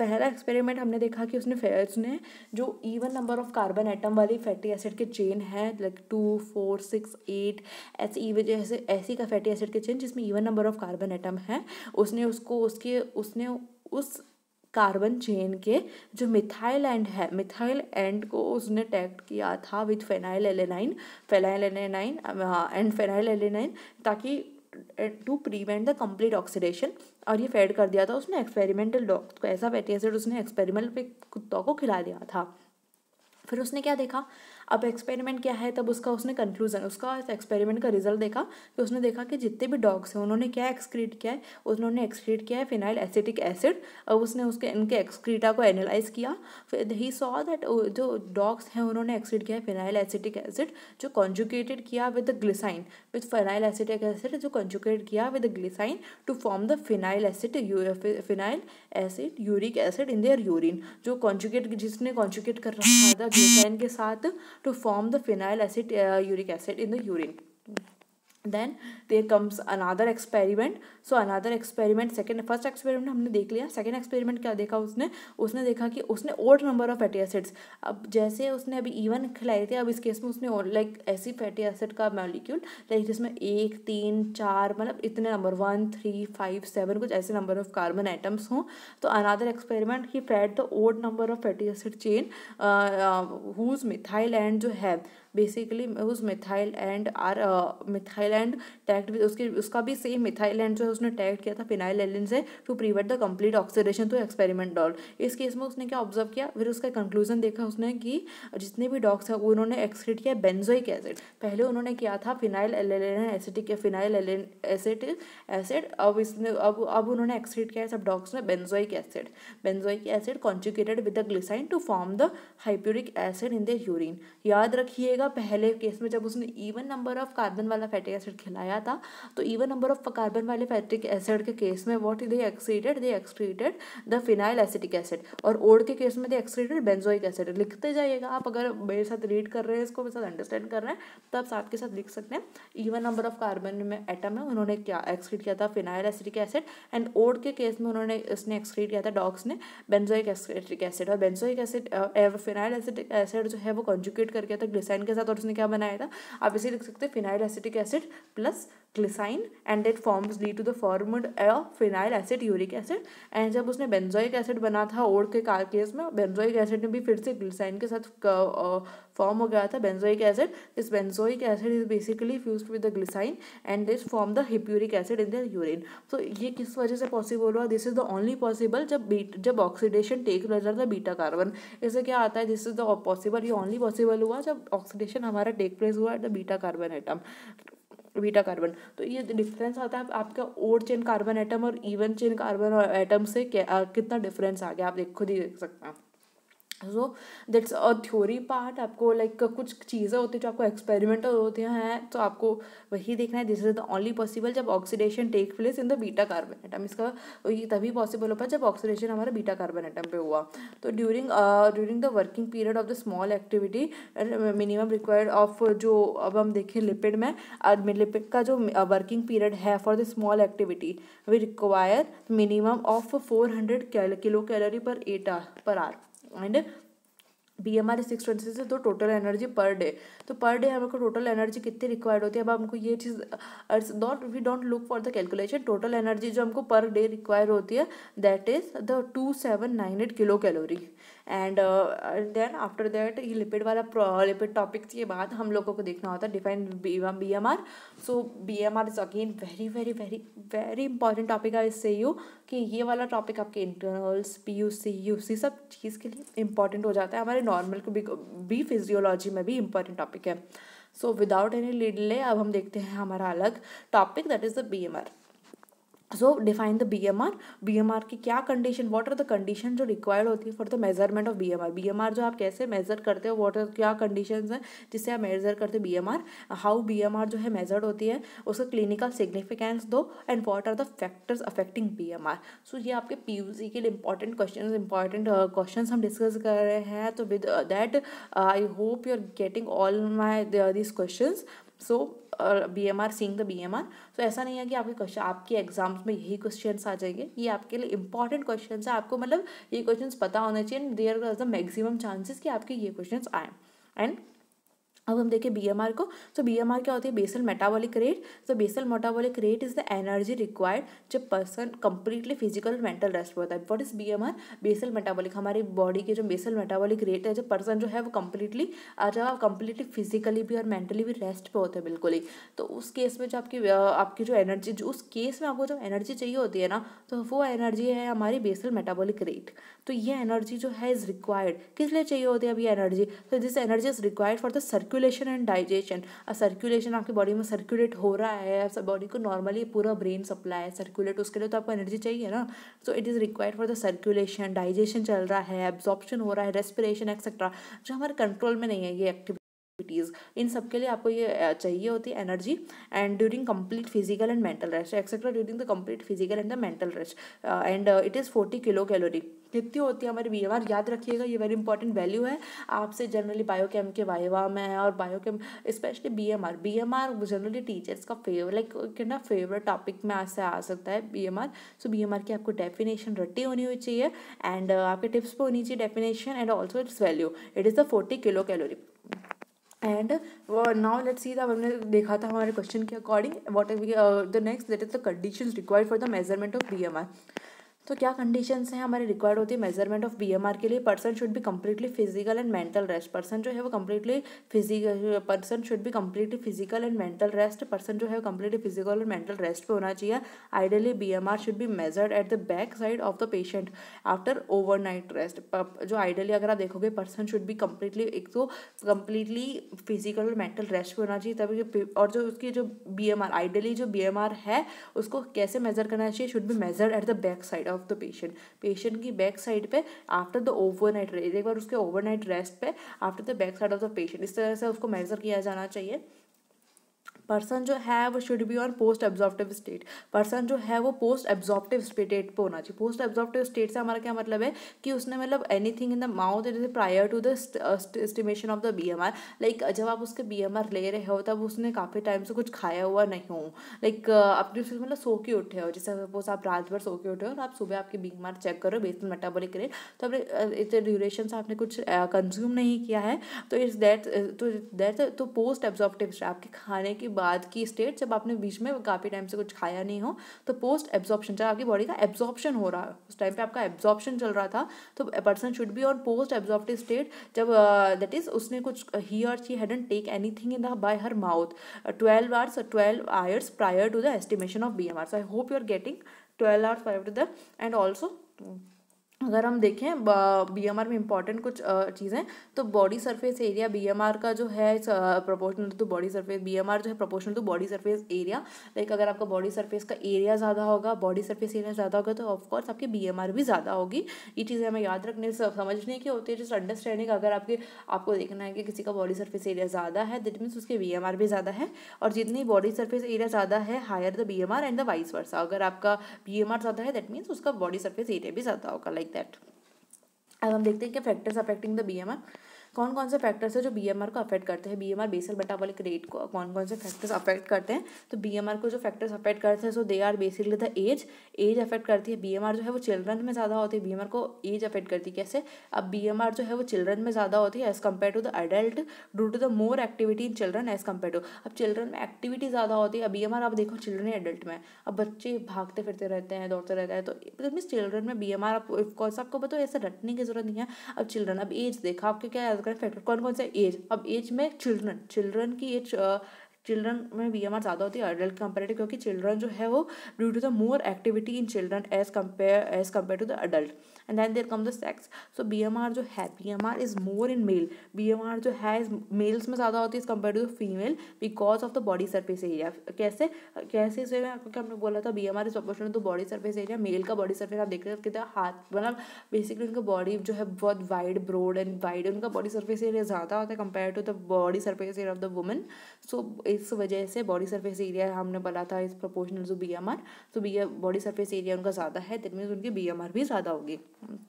पहला एक्सपेरिमेंट हमने देखा कि उसने उसने जो even number of carbon atom वाली फैटी एसिड के चेन है like two four six eight ऐसी जैसे ऐसी का फैटी एसिड के चेन जिसमें even number of carbon atom है उसने उसको उसके उसने उस कार्बन चेन के जो मिथाइल एंड है मिथाइल एंड को उसने टैक्ट किया था with phenylalanine phenylalanine and phenylalanine ताकि to prevent the complete oxidation और ये फेड कर दिया था उसने एक्सपेरिमेंटल डॉग को ऐसा फैटी एसिड उसने एक्सपेरिमेंटल पे कुत्तों को खिला दिया था फिर उसने क्या देखा अब एक्सपेरिमेंट क्या है तब उसका उसने कंक्लूजन उसका एक्सपेरिमेंट का रिजल्ट देखा कि उसने देखा कि जितने भी डॉग्स हैं उन्होंने क्या एक्सक्रीट किया है उन्होंने एक्सक्रीट किया है फिनाइल एसिटिक एसिड अब उसने उसके इनके एक्सक्रीटा को एनालाइज किया फिर ही सॉ दैट जो डॉग्स हैं उन्होंने एक्सक्रीट किया है फिनाइल एसिटिक एसिड जो कॉन्जुकेटेड किया with glycine with phenyl acetic acid जो कॉन्जुकेट किया with glycine to form the phenyl acid phenyl acid uric acid in their urine जो कॉन्जुकेट जिसने कॉन्जुकेट कर रखा था ग्लिसाइन के साथ to form the phenyl acid uh, uric acid in the urine then there comes another experiment so another experiment second first experiment हमने देख लिया second experiment क्या देखा उसने उसने देखा कि उसने odd number of fatty acids अब जैसे उसने अभी even खिलाई थी अब इस केस में उसने like ऐसी fatty acid का molecule like जिसमें एक तीन चार मतलब इतने number one three five seven कुछ ऐसे number of carbon atoms हों तो another experiment he fed the odd number of fatty acid chain uh, uh, whose methyl end जो है बेसिकली उस methyl end or methyl end tagged उसके उसका भी सेम मिथाइल एंड जो है उसने टैक्ट किया था फिनाइल एलिन से to prevent the complete oxidation to experiment dog इस केस में उसने क्या ऑब्जर्व किया फिर उसका कंक्लूजन देखा उसने कि जितने भी डॉग्स हैं उन्होंने एक्सक्रीट किया बेनजोइक एसिड पहले उन्होंने किया था फिनाइल एलिन एसिटिक या फिनाइल एलिन एसिड एसिड अब इसने अब अब उन्होंने एक्सक्रीट किया सब डॉग्स में benzoic acid benzoic acid conjugated with the glycine to form the hippuric acid in the urine याद रखिएगा देखिएगा पहले केस में जब उसने इवन नंबर ऑफ कार्बन वाला फैटिक एसिड खिलाया था तो इवन नंबर ऑफ कार्बन वाले फैटिक एसिड के केस में what they excreted they excreted the phenyl acetic acid और ओड के केस में दे एक्सक्रीटेड बेंजोइक एसिड लिखते जाइएगा आप अगर मेरे साथ रीड कर रहे हैं इसको मेरे साथ अंडरस्टैंड कर रहे हैं तो आप साथ के साथ लिख सकते हैं इवन नंबर ऑफ कार्बन में एटम है उन्होंने क्या एक्सक्रीट किया था phenyl acetic acid and odd के केस में उन्होंने इसने एक्सक्रीट किया था डॉक्स ने बेंजोइक एसिटिक एसिड और benzoic acid phenyl acetic acid जो है वो कॉन्जुकेट करके था ग्लिसाइन के साथ और उसने क्या बनाया था आप इसे लिख सकते हैं phenyl acetic acid plus glycine and it forms lead to the formed a phenyl acid uric acid and जब उसने बेंजोइक एसिड बना था ओड़ के कारकेस में बेंजोइक एसिड ने भी फिर से ग्लिसाइन के साथ फॉर्म हो गया था benzoic acid this benzoic acid is basically fuse with the glycine and this form the hippuric acid in the urine so ये किस वजह से पॉसिबल हुआ this is the only possible जब बीट जब oxidation take place the beta carbon इससे क्या आता है दिस इज द पॉसिबल ये ओनली पॉसिबल हुआ जब ऑक्सीडेशन हमारा टेक प्लेस हुआ at the beta carbon atom beta carbon तो ये डिफरेंस आता है आपका ओड चेन कार्बन एटम और इवन चेन कार्बन एटम से कितना डिफरेंस आ गया आप देख खुद ही देख सकते हैं so that's a theory part आपको लाइक like, कुछ चीज़ें होती हैं जो आपको एक्सपेरिमेंटल होते हैं तो आपको वही देखना है this is the only possible जब oxidation take place in the beta carbon atom इसका ये तभी पॉसिबल हो पाया जब ऑक्सीडेशन हमारा बीटा कार्बन आइटम पे हुआ तो during during the working period of the small activity minimum required of जो अब हम देखें लिपिड में लिपिड uh, का जो वर्किंग uh, पीरियड है for the small activity we require minimum of four hundred kilo calorie per eight hour per hour and B M R six twenty six तो टोटल एनर्जी पर डे तो पर डे हमको टोटल एनर्जी कितनी रिक्वायर्ड होती है अब हमको ये चीज़ that we don't look for the calculation total energy जो हमको पर डे रिक्वायर होती है that is the two seven nine eight kilo calorie and then after that ये लिपिड वाला लिपिड टॉपिक्स के बाद हम लोगों को देखना होता है define B M B M R so B M R is again very very very very important topic I say you कि ये वाला टॉपिक आपके internals P U C U C सब चीज़ के लिए इंपॉर्टेंट हो जाता है हमारे नॉर्मल को भी भी फिजियोलॉजी में भी इंपॉर्टेंट टॉपिक है सो विदाउट एनी लीडले अब हम देखते हैं हमारा अलग topic that is the B M R so define the B M R B M R की क्या condition what are the condition जो रिक्वायर्ड होती है for the measurement of B M R B M R जो आप कैसे मेजर करते हो वॉट आर क्या कंडीशन है जिससे आप मेजर करते हो B M R how B M R जो है मेजर्ड होती है उसका क्लिनिकल सिग्निफिकेंस दो and what are the factors affecting B M R so ये आपके पी यू सी के लिए इंपॉर्टेंट क्वेश्चन इंपॉर्टेंट क्वेश्चन हम डिस्कस कर रहे हैं तो with that I hope you are getting all my this question so और B M R seeing the B M R so ऐसा नहीं है कि आपके क्वेश्चन आपके एग्जाम्स में यही क्वेश्चन आ जाएंगे ये आपके लिए इंपॉर्टेंट क्वेश्चन है आपको मतलब ये क्वेश्चन पता होना चाहिए and there the maximum chances कि आपके ये क्वेश्चन आए एंड अब हम देखें बी एम आर को तो बी एम आर क्या होती है बेसल मेटाबॉलिक रेट तो basal metabolic rate is the energy required जो person completely physical mental rest होता है what is B M R basal metabolic हमारी बॉडी के जो बेसल मेटाबॉलिक रेट है जो पर्सन जो है वो कंप्लीटली जब आप कंप्लीटली फिजिकली भी और मेंटली भी रेस्ट पर होते हैं बिल्कुल ही तो उस केस में जो आपकी आपकी जो एनर्जी जो उस केस में आपको जो एनर्जी चाहिए होती है ना तो वो एनर्जी है हमारी बेसल मेटाबॉलिक रेट तो ये एनर्जी जो है इज रिक्वायर्ड किस लिए चाहिए होती है अभी एनर्जी तो this energy is required for the circle circulation and digestion a circulation आपकी बॉडी में सर्कुलेट हो रहा है सब बॉडी को नॉर्मली पूरा ब्रेन सप्लाई है सर्कुलेट उसके लिए तो आपको एनर्जी चाहिए ना so it is required for the circulation digestion चल रहा है एब्जॉर्प्शन हो रहा है रेस्पिरेशन एक्सेट्रा जो हमारे कंट्रोल में नहीं है ये एक्टिविटी एक्टिविटीज़ इन सब के लिए आपको ये चाहिए होती है energy and during complete physical and mental rest etcetera during the complete physical and the mental rest and it is forty kilo calorie कितनी होती है हमारी बी याद रखिएगा ये वेरी इंपॉर्टेंट वैल्यू है आपसे जनरली बायोकेम के वाइवा में है और biochem specially B M R B M R generally teachers का फेवर लाइक ना फेवरेट टॉपिक में आज से आ सकता है B M R so B M R की आपको डेफिनेशन रट्टी होनी हुई चाहिए एंड आपके टिप्स पर होनी चाहिए definition and also its value it is the forty kilo calorie and now let see the हमने देखा था हमारे क्वेश्चन के according what the next let is the condition required for the measurement of B M R तो क्या कंडीशंस हैं हमारे रिक्वायर्ड होती है मेजरमेंट ऑफ बी के लिए person should be completely physical and mental rest person जो है वो completely physical person should be completely physical and mental rest person जो है कम्प्लीटली फिजिकल और मेंटल रेस्ट पे होना चाहिए ideally B M R should be measured at the back side of the patient after overnight rest जो आइडियली अगर आप देखोगे पर्सन शुड बी कम्प्लीटली एक तो कम्प्लीटली फिजिकल और मेंटल रेस्ट पे होना चाहिए तभी और जो उसकी जो बी एम आर आइडियली जो बी एम आर है उसको कैसे मेजर करना चाहिए should be measured at the back side of of the patient patient की बैक साइड पे आफ्टर द ओवरनाइट एक बार उसके ओवरनाइट रेस्ट पे after the back side of the patient इस तरह से उसको मेजर किया जाना चाहिए पर्सन जो है वो should be on post absorptive state person जो है वो पोस्ट एब्जॉर्प्टिव स्टेट पर होना चाहिए पोस्ट एब्जॉर्प्टिव स्टेट से हमारा क्या मतलब है कि उसने मतलब anything in the mouth it is prior to the estimation of the B M R like जब आप उसके बी एम आर ले रहे हो तब उसने काफ़ी टाइम से कुछ खाया हुआ नहीं हो लाइक like, अपने uh, उसमें मतलब सो के उठे हो जैसे सपोज आप रात भर सो के उठे हो और तो आप सुबह आपकी बी एम आर चेक करो बेस्ड मेटाबॉलिक रेट तो अपने uh, इतने ड्यूरेशन से आपने कुछ कंज्यूम uh, नहीं किया है तो इट्स दैट तो दैट तो पोस्ट एब्जॉर्प्टिव आपके खाने की बाद की स्टेट जब आपने बीच में काफ़ी टाइम से कुछ खाया नहीं हो तो पोस्ट एब्जॉर्प्शन जब आपकी बॉडी का एब्जॉर्प्शन हो रहा है उस टाइम पे आपका एब्जॉर्प्शन चल रहा था तो person should be on post absorptive state जब दैट इज उसने कुछ ही और she hadn't take anything in the by her mouth twelve hours twelve hours prior to the estimation of B M R so I hope you are getting twelve hours prior to the and also अगर हम देखें बी एम आर में इंपॉर्टेंट कुछ चीज़ें तो body surface area B M R का जो है proportional to body surface B M R जो है proportional to body surface area like अगर आपका बॉडी सरफेस का एरिया ज़्यादा होगा बॉडी सरफेस एरिया ज़्यादा होगा तो ऑफकोर्स आपकी बी एम आर भी ज़्यादा होगी ये चीज़ें हमें याद रखने समझने की होती है जस्ट अंडरस्टैंडिंग अगर आपके आपको देखना है कि किसी का बॉडी सर्फेस एरिया ज़्यादा है दैट मीन्स उसके बी एम आर भी ज़्यादा है और जितनी बॉडी सर्फेस एरिया ज़्यादा है higher the B M R and the vice versa अगर आपका बी एम आर ज़्यादा है दैट मीन्स उसका बॉडी सर्फेस एरिया भी ज़्यादा होगा लाइक लाइक दैट अब हम देखते हैं कि factors affecting the B M कौन कौन से फैक्टर्स है जो बी को अफेक्ट करते हैं बी बेसल वाले रेट को कौन कौन से फैक्टर्स अफेक्ट करते हैं तो बी को जो फैक्टर्स अफेक्ट करते हैं so they are basically the age age affect करती है बी जो है वो चिल्ड्रन में ज़्यादा होती है बी को एज अफेक्ट करती है कैसे अब बी जो है वो चिल्ड्रन में ज़्यादा होती है as compare to the adult due to the more activity in children as compare to अब चिल्ड्रन में एक्टिविटी ज़्यादा होती है अब बी आप देखो चिल्ड्रन एडल्ट में अब बच्चे भागते फिरते रहते हैं दौड़ते रहते हैं तो मीन चिल्ड्रन में बी एम आर आपको ऑफकोर्स आपको बताओ ऐसे रटने की जरूरत नहीं है अब चिल्ड्रन अब एज देखा आपके क्या बात करें फैक्टर कौन कौन से एज अब एज में चिल्ड्रन चिल्ड्रन की एज चिल्ड्रन में बी एम आर ज़्यादा होती है अडल्ट कंपेयर क्योंकि चिल्ड्रन जो है वो due to the more activity in children as compare as compare to the adult and then there come the sex so B M R जो है B M R is more in male B M R जो है मेल्स में ज़्यादा होती है is compare to female because of the body surface area कैसे कैसे इसे मैं आपको हमने बोला था B M R is proportional to body surface area male का बॉडी सर्फेस आप देख रहे हो कितना हाथ मतलब बेसिकली उनका बॉडी जो है बहुत वाइड ब्रॉड एंड वाइड उनका बॉडी सर्फेस एरिया ज़्यादा होता है compare to the body surface area of the woman so इस वजह से बॉडी सर्फेस एरिया हमने बोला था is proportional to B M R so B body surface area उनका ज़्यादा है दैट मीन्स उनकी बी एम आर भी ज़्यादा होगी Und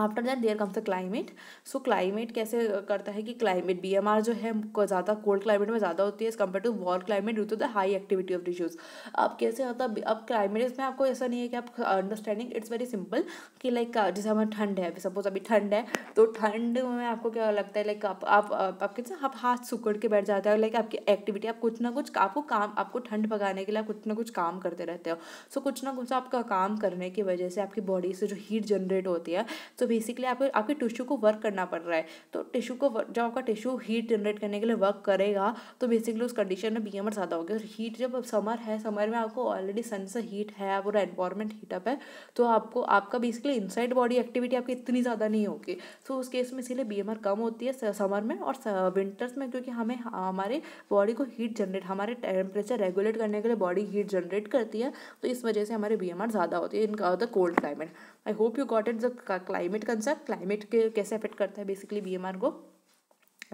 after that there comes the climate so climate कैसे करता है कि क्लाइमेट बी एम आर जो है ज़्यादा कोल्ड क्लाइमेट में ज़्यादा होती है as compare to warm climate due to the high activity of tissues अब कैसे होता है अब क्लाइमेट इसमें आपको ऐसा नहीं है कि आप अंडरस्टैंडिंग इट्स वेरी सिंपल कि लाइक जैसे हमें ठंड है सपोज अभी ठंड है तो ठंड में आपको क्या लगता है लाइक आप आप आपके आप हाथ सुकड़ के बैठ जाते हो लाइक आपकी एक्टिविटी आप कुछ ना कुछ आपको काम आपको ठंड भगाने के लिए आप कुछ ना कुछ काम करते रहते हो सो कुछ ना कुछ आपका काम करने की वजह से आपकी बॉडी से जो हीट जनरेट होती है तो बेसिकली आपको आपके टिश्यू को वर्क करना पड़ रहा है तो टिश्यू को जब आपका टिश्यू हीट जनरेट करने के लिए वर्क करेगा तो बेसिकली उस कंडीशन में बी एम आर ज़्यादा होगी और हीट जब समर है समर में आपको ऑलरेडी सन से हीट है पूरा एनवायरमेंट हीटअप है तो आपको आपका बेसिकली इनसाइड बॉडी एक्टिविटी आपकी इतनी ज़्यादा नहीं होगी सो उस केस में इसीलिए बी कम होती है समर में और विंटर्स में क्योंकि हमें हमारे बॉडी को हीट जनरेट हमारे टेम्परेचर रेगुलेट करने के लिए बॉडी हीट जनरेट करती है तो इस वजह से हमारे बी ज़्यादा होती है इनका होता है cold climate I hope you got it the climate concept climate के कैसे अफेक्ट करता है बेसिकली बी को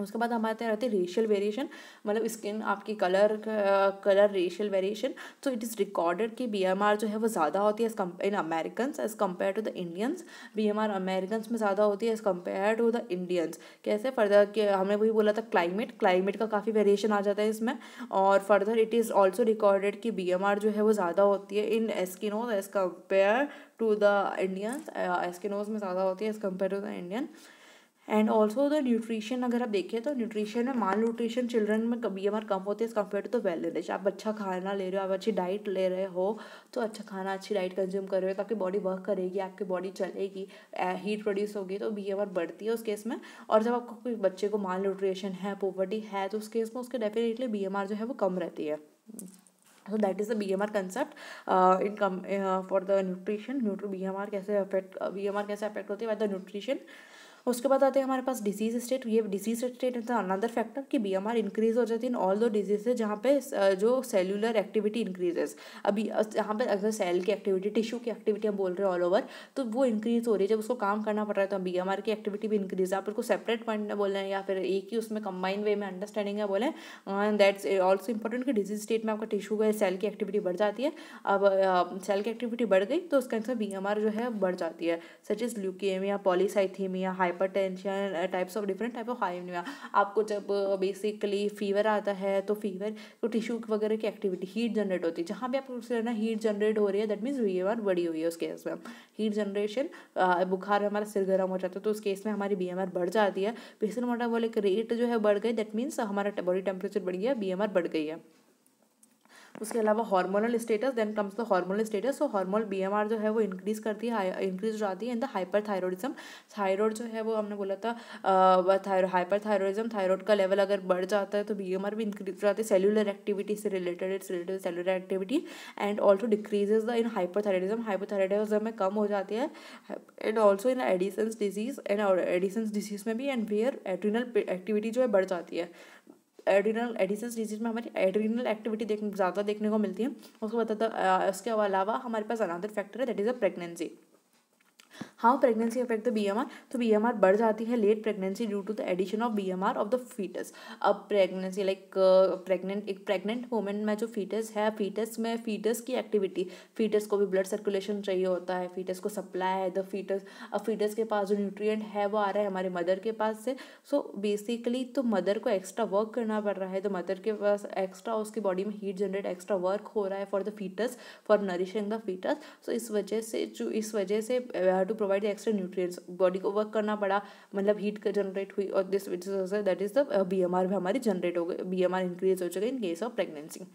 उसके बाद हमारे यहाँ रहते हैं रेशियल वेरिएशन मतलब स्किन आपकी colour colour racial variation so it is recorded कि आर जो है वो ज़्यादा होती है in American as compare to the Indians B M R American में ज़्यादा होती है as compare to the Indians कैसे फर्दर कि हमने वही बोला था क्लाइमेट क्लाइमेट का काफ़ी वेरिएशन आ जाता है इसमें और further it is also recorded कि बी एम आर जो है वो ज़्यादा होती है in Eskimos as compare to the Indians Eskimos में ज़्यादा होती है as compare to the Indian and also the nutrition अगर आप देखें तो न्यूट्रिशन में माल न्यूट्रिशन चिल्ड्रन में कभी हमारे कम होते हैं compare to the well nourish आप अच्छा खाना ले रहे हो आप अच्छी डाइट ले रहे हो तो अच्छा खाना अच्छी डाइट कंज्यूम कर रहे हो तो आपकी बॉडी वर्क करेगी आपकी बॉडी चलेगी हीट प्रोड्यूस होगी तो बी एम बढ़ती है उस केस में और जब आपको कोई बच्चे को माल न्यूट्रिशन है पोवर्टी है तो उस केस में उसके डेफिनेटली बी जो है वो कम रहती है so that is the B M R concept in come for the nutrition न्यूट्री बी एम आर कैसे अफेक्ट बी एम आर कैसे अफेक्ट होती है बाय द न्यूट्रिशन उसके बाद आते हैं हमारे पास डिजीज स्टेट ये disease state is another factor कि बी एम आर इंक्रीज हो जाती है इन ऑल दो डिजीजेज जहाँ पे जो सेलुलर एक्टिविटी इंक्रीजेस अभी जहाँ पे अगर सेल की एक्टिविटी टिश्यू की एक्टिविटी हम बोल रहे हैं ऑल ओवर तो वो इंक्रीज हो रही है जब उसको काम करना पड़ रहा है तो बी एम आर की एक्टिविटी भी इंक्रीज है आप उसको सेपरेट पॉइंट में बोल रहे हैं या फिर एक ही उसमें कंबाइंड वे में अंडरस्टैंडिंग है बोलें एंड दैट्स ऑल्सो इंपॉर्टेंट कि डिजीज स्टेट में आपका टिश्यू का सेल की एक्टिविटी बढ़ जाती है अब सेल की एक्टिविटी बढ़ गई तो उसका आंसर बी एम आर जो है बढ़ जाती है such is leukaemia polycythaemia high hypertension types of different type of हाइनिया आपको जब बेसिकली uh, फीवर आता है तो फीवर तो टिश्यू वगैरह की एक्टिविटी हीट जनरेट होती है जहाँ भी आपको ना हीट जनरेट हो रही है दैट मीन्स वी आर बढ़ी हुई है उस केस में हीट जनरेशन uh, बुखार में हमारा सिर गर्म हो जाता है तो उस केस में हमारी बी बढ़ जाती है मोटा वो रेट जो है बढ़ गई दैट मीन्स हमारा बॉडी टेम्परेचर बढ़ गया बी बढ़ गई है उसके अलावा hormonal status then comes the hormonal status so hormonal BMR जो है वो इंक्रीज करती है इंक्रीज हो जाती है in the hyperthyroidism thyroid जो है वो हमने बोला था हाइपर थायरॉयडिज्म थायरॉयड का लेवल अगर बढ़ जाता है तो बी भी इंक्रीज हो जाती है सेलुलर एक्टिविटी से related it's related cellular activity and also decreases the in hyper hyperthyroidism में कम हो जाती है and also in Addison's disease and Addison's disease में भी एंड वेयर एड्रिनल एक्टिविटी जो है बढ़ जाती है एड्रीनल एडिसन्स डिजीज में हमारी एड्रीनल एक्टिविटी देखने ज़्यादा देखने को मिलती है उसको बताता उसके अलावा हमारे पास अनादर फैक्टर है that is a pregnancy how pregnancy affect the B M R तो बी एम आर बढ़ जाती है late pregnancy due to the addition of B M R of the foetus अब प्रेगनेंसी लाइक प्रेगनेंट एक प्रेगनेंट वुमेन में जो फीटस है फीटस में फीटस की एक्टिविटी फीटस को भी ब्लड सर्कुलेशन चाहिए होता है फीटस को सप्लाई है द फीटस अब फीटस के पास जो न्यूट्रियट है वो आ रहा है हमारे मदर के पास से सो so, बेसिकली तो मदर को एक्स्ट्रा वर्क करना पड़ रहा है तो मदर के पास एक्स्ट्रा उसकी बॉडी में हीट जनरेट एक्स्ट्रा वर्क हो रहा है for the foetus for nourishing the foetus so इस वजह से जो इस वजह से to uh, provide the extra nutrients body को वर्क करना पड़ा मतलब हीट जनरेट हुई और this which that is the B M R भी हमारी जनरेट हो गई बी एम आर इंक्रीज हो चुके in case of pregnancy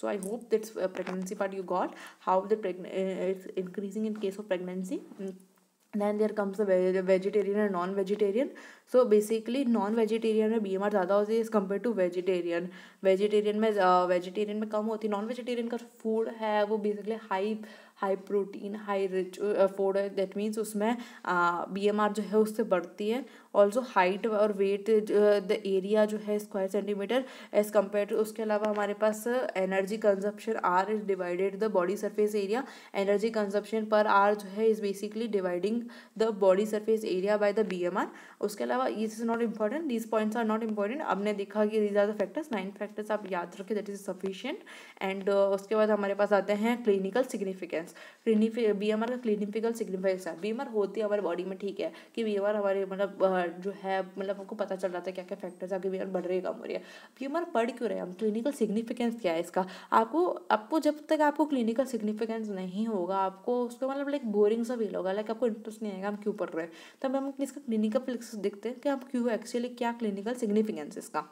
so I hope this pregnancy part you got how the the increasing in case of pregnancy then there comes vegetarian and non vegetarian so basically non vegetarian में बी एम आर ज़्यादा होती है as compare to vegetarian vegetarian में वेजिटेरियन uh, में कम होती है नॉन वेजिटेरियन का फूड है वो basically high high protein high rich food है दैट मीन्स उसमें बी एम आर जो है उससे बढ़ती है ऑल्सो हाइट और वेट द एरिया जो है square centimetre as compare to उसके अलावा हमारे पास energy consumption R is divided the body surface area energy consumption पर आर जो है is basically dividing the body surface area by the B M R उसके अलावा is is not important these points are not important हमने देखा कि these are the factors nine factors आप याद रखें दैट इज सफिशियंट एंड उसके बाद हमारे पास आते हैं क्लिनिकल सिग्निफिकेंस क्लिनिफिक बी एम आर का क्लिनिफिकल सिग्निफिकेंस है बी एम आर होती है हमारे बॉडी में ठीक है कि बी एम आर हमारे मतलब uh, जो है मतलब हमको पता चल रहा था क्या क्या फैक्टर्स आगे बीमार बढ़ रही है कम हो रही है अब ये हमारा क्यों रहे हम क्लिनिकल सिग्निफिकेंस क्या है इसका आपको आपको जब तक आपको क्लिनिकल सिग्निफिकेंस नहीं होगा आपको उसका मतलब लाइक बोरिंग सा फील होगा लाइक आपको इंटरेस्ट नहीं आएगा हम क्यों पढ़ रहे हैं तब हम इसका क्लिनिकल देखते हैं कि आप क्यों एक्चुअली क्या क्लिनिकल सिग्निफिकेंस इसका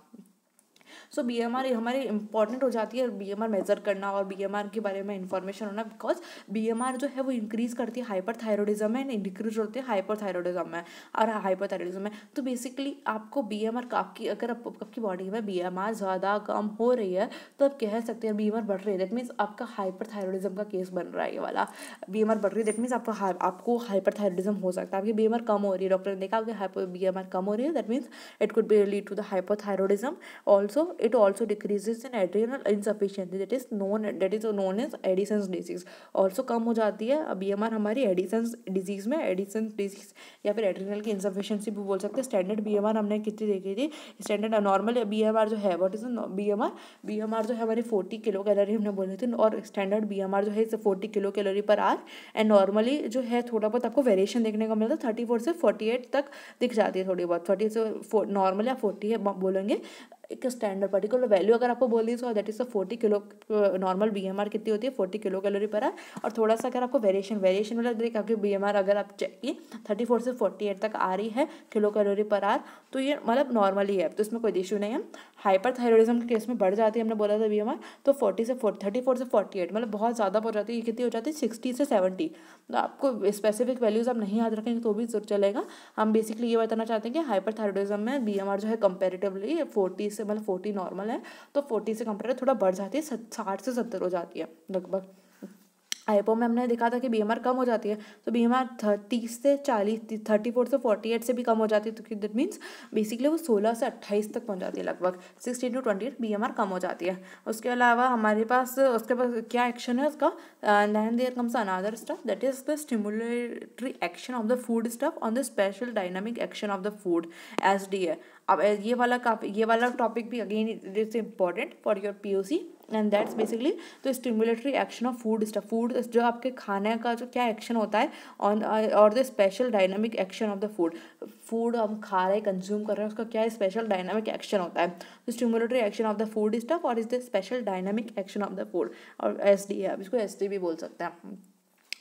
सो बी एम आर हमारी इंपॉर्टेंट हो जाती है बी एम आर मेज़र करना और बी एम आर के बारे में इंफॉर्मेशन होना बिकॉज बी एम आर जो है वो इंक्रीज़ करती है हाइपर थायरोडिज्म में डिक्रीज होती है हाइपर थायरोडिज्म में और हाइपर थायरोडिज्म में तो बेसिकली आपको बी एम आर आपकी अगर आपकी बॉडी में बी एम आर ज़्यादा कम हो रही है तो आप कह सकते हैं बी एम आर बढ़ रही है दैट मीन्स आपका हाइपर थायरोडिज्म का केस बन रहा है ये वाला बी एम आर बढ़ रही है दैट मीन्स आपका आपको हाइपर थायरोडिज्म हो सकता है आपकी बी एम आर कम हो रही है डॉक्टर ने देखा आपकी हाइपर बी एम आर कम हो रही है that means it could be lead to the hyperthyroidism also it also decreases in adrenal insufficiency that is known that is known as Addison's disease also कम हो जाती है अब आर हमारी एडिसन्स डिजीज में एडिसन्स डिजीज या फिर एड्रीनल की इन्सफिशेंसी भी बोल सकते हैं स्टैंडर्ड बी एम आर हमने कितनी देखी थी standard normal B M R जो है what is B M R B M R जो है हमारी फोर्टी किलो कैलोरी हमने बोली थी और स्टैंडर्ड बी एम आर जो है इसे forty kilo calorie per hour and normally जो है थोड़ा बहुत आपको वेरिएशन देखने को मिलता है थर्टी फोर से फोर्टी एट तक दिख जाती है थोड़ी बहुत थर्टी से नॉर्मल या फोर्टी है बोलेंगे एक स्टैंडर्ड पर्टिकुलर वैल्यू अगर आपको बोल दी so that is a forty kilo normal B M R कितनी होती है forty kilo calorie per hour और थोड़ा सा अगर आपको वेरिएशन वेरिएशन मतलब देखिए आपकी बी एम आर अगर आप चेक की थर्टी फोर से फोर्टी एट तक आ रही है किलो कैलोरी पर आर तो ये मतलब नॉर्मली है तो इसमें कोई इशू नहीं है हाइपर थायरोडिज्म के केस में बढ़ जाती है हमने बोला था बी एम तो फोर्टी से फोर्टी थर्टी फोर से फोर्टी एट मतलब बहुत ज़्यादा पहुँच जाती है ये कितनी हो जाती है सिक्सटी से सेवेंटी तो आपको स्पेसिफिक वैल्यूज़ आप नहीं याद रखेंगे तो भी चलेगा हम बेसिकली ये बताना चाहते हैं कि थायरोडिज्म में बी जो है कंपेरेटिवली फोर्टी से मतलब फोर्टी नॉर्मल है तो फोर्टी से कंपेरेटिव तो थोड़ा बढ़ जाती है साठ से सत्तर हो जाती है लगभग आईपो में हमने देखा था कि बी कम हो जाती है तो बी एम आर थर्टी से चालीस थर्टी फोर से फोर्टी एट से भी कम हो जाती है तो दैट मीन्स बेसिकली वो सोलह से अट्ठाईस तक पहुंच जाती है लगभग sixteen to twenty eight B कम हो जाती है उसके अलावा हमारे पास उसके पास क्या एक्शन है उसका then there comes another stuff that is the stimulatory action of the food stuff on the special dynamic action of the food S D A अब ये वाला काफ़ी ये वाला टॉपिक भी again it is important for your P O C and that's basically तो stimulatory action of food stuff food जो आपके खाने का जो क्या एक्शन होता है ऑन और the special dynamic action of the food food हम खा रहे कंज्यूम कर रहे हैं उसका क्या स्पेशल डायनामिक एक्शन होता है तो stimulatory action of the food stuff और is the special dynamic action of the food और एस डी है आप इसको एस डी भी बोल सकते हैं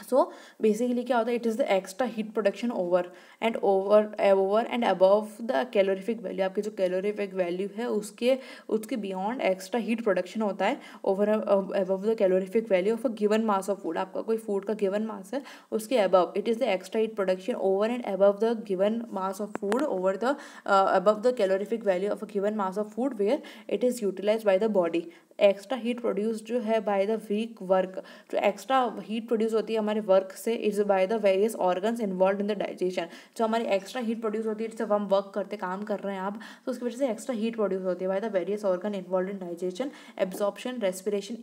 सो बेसिकली क्या होता है it is the extra heat production over and over over and above the calorific value आपके जो कैलोरीफिक वैल्यू है उसके उसके बियॉन्ड एक्स्ट्रा हीट प्रोडक्शन होता है over above the calorific value of a given mass of food आपका कोई फूड का गिवन मास है उसके above it is the extra heat production over and above the given mass of food over the above the calorific value of a given mass of food where it is utilize by the body extra heat produce जो है बाय द वीक वर्क जो एक्स्ट्रा हीट प्रोड्यूस होती है हमारे वर्क से it's by the various organs involve in the digestion जो हमारी एक्स्ट्रा हीट प्रोड्यूस होती है जब हम वर्क करते काम कर रहे हैं आप तो उसकी वजह से एक्स्ट्रा हीट प्रोड्यूस होती है by the various organ involve in digestion absorption respiration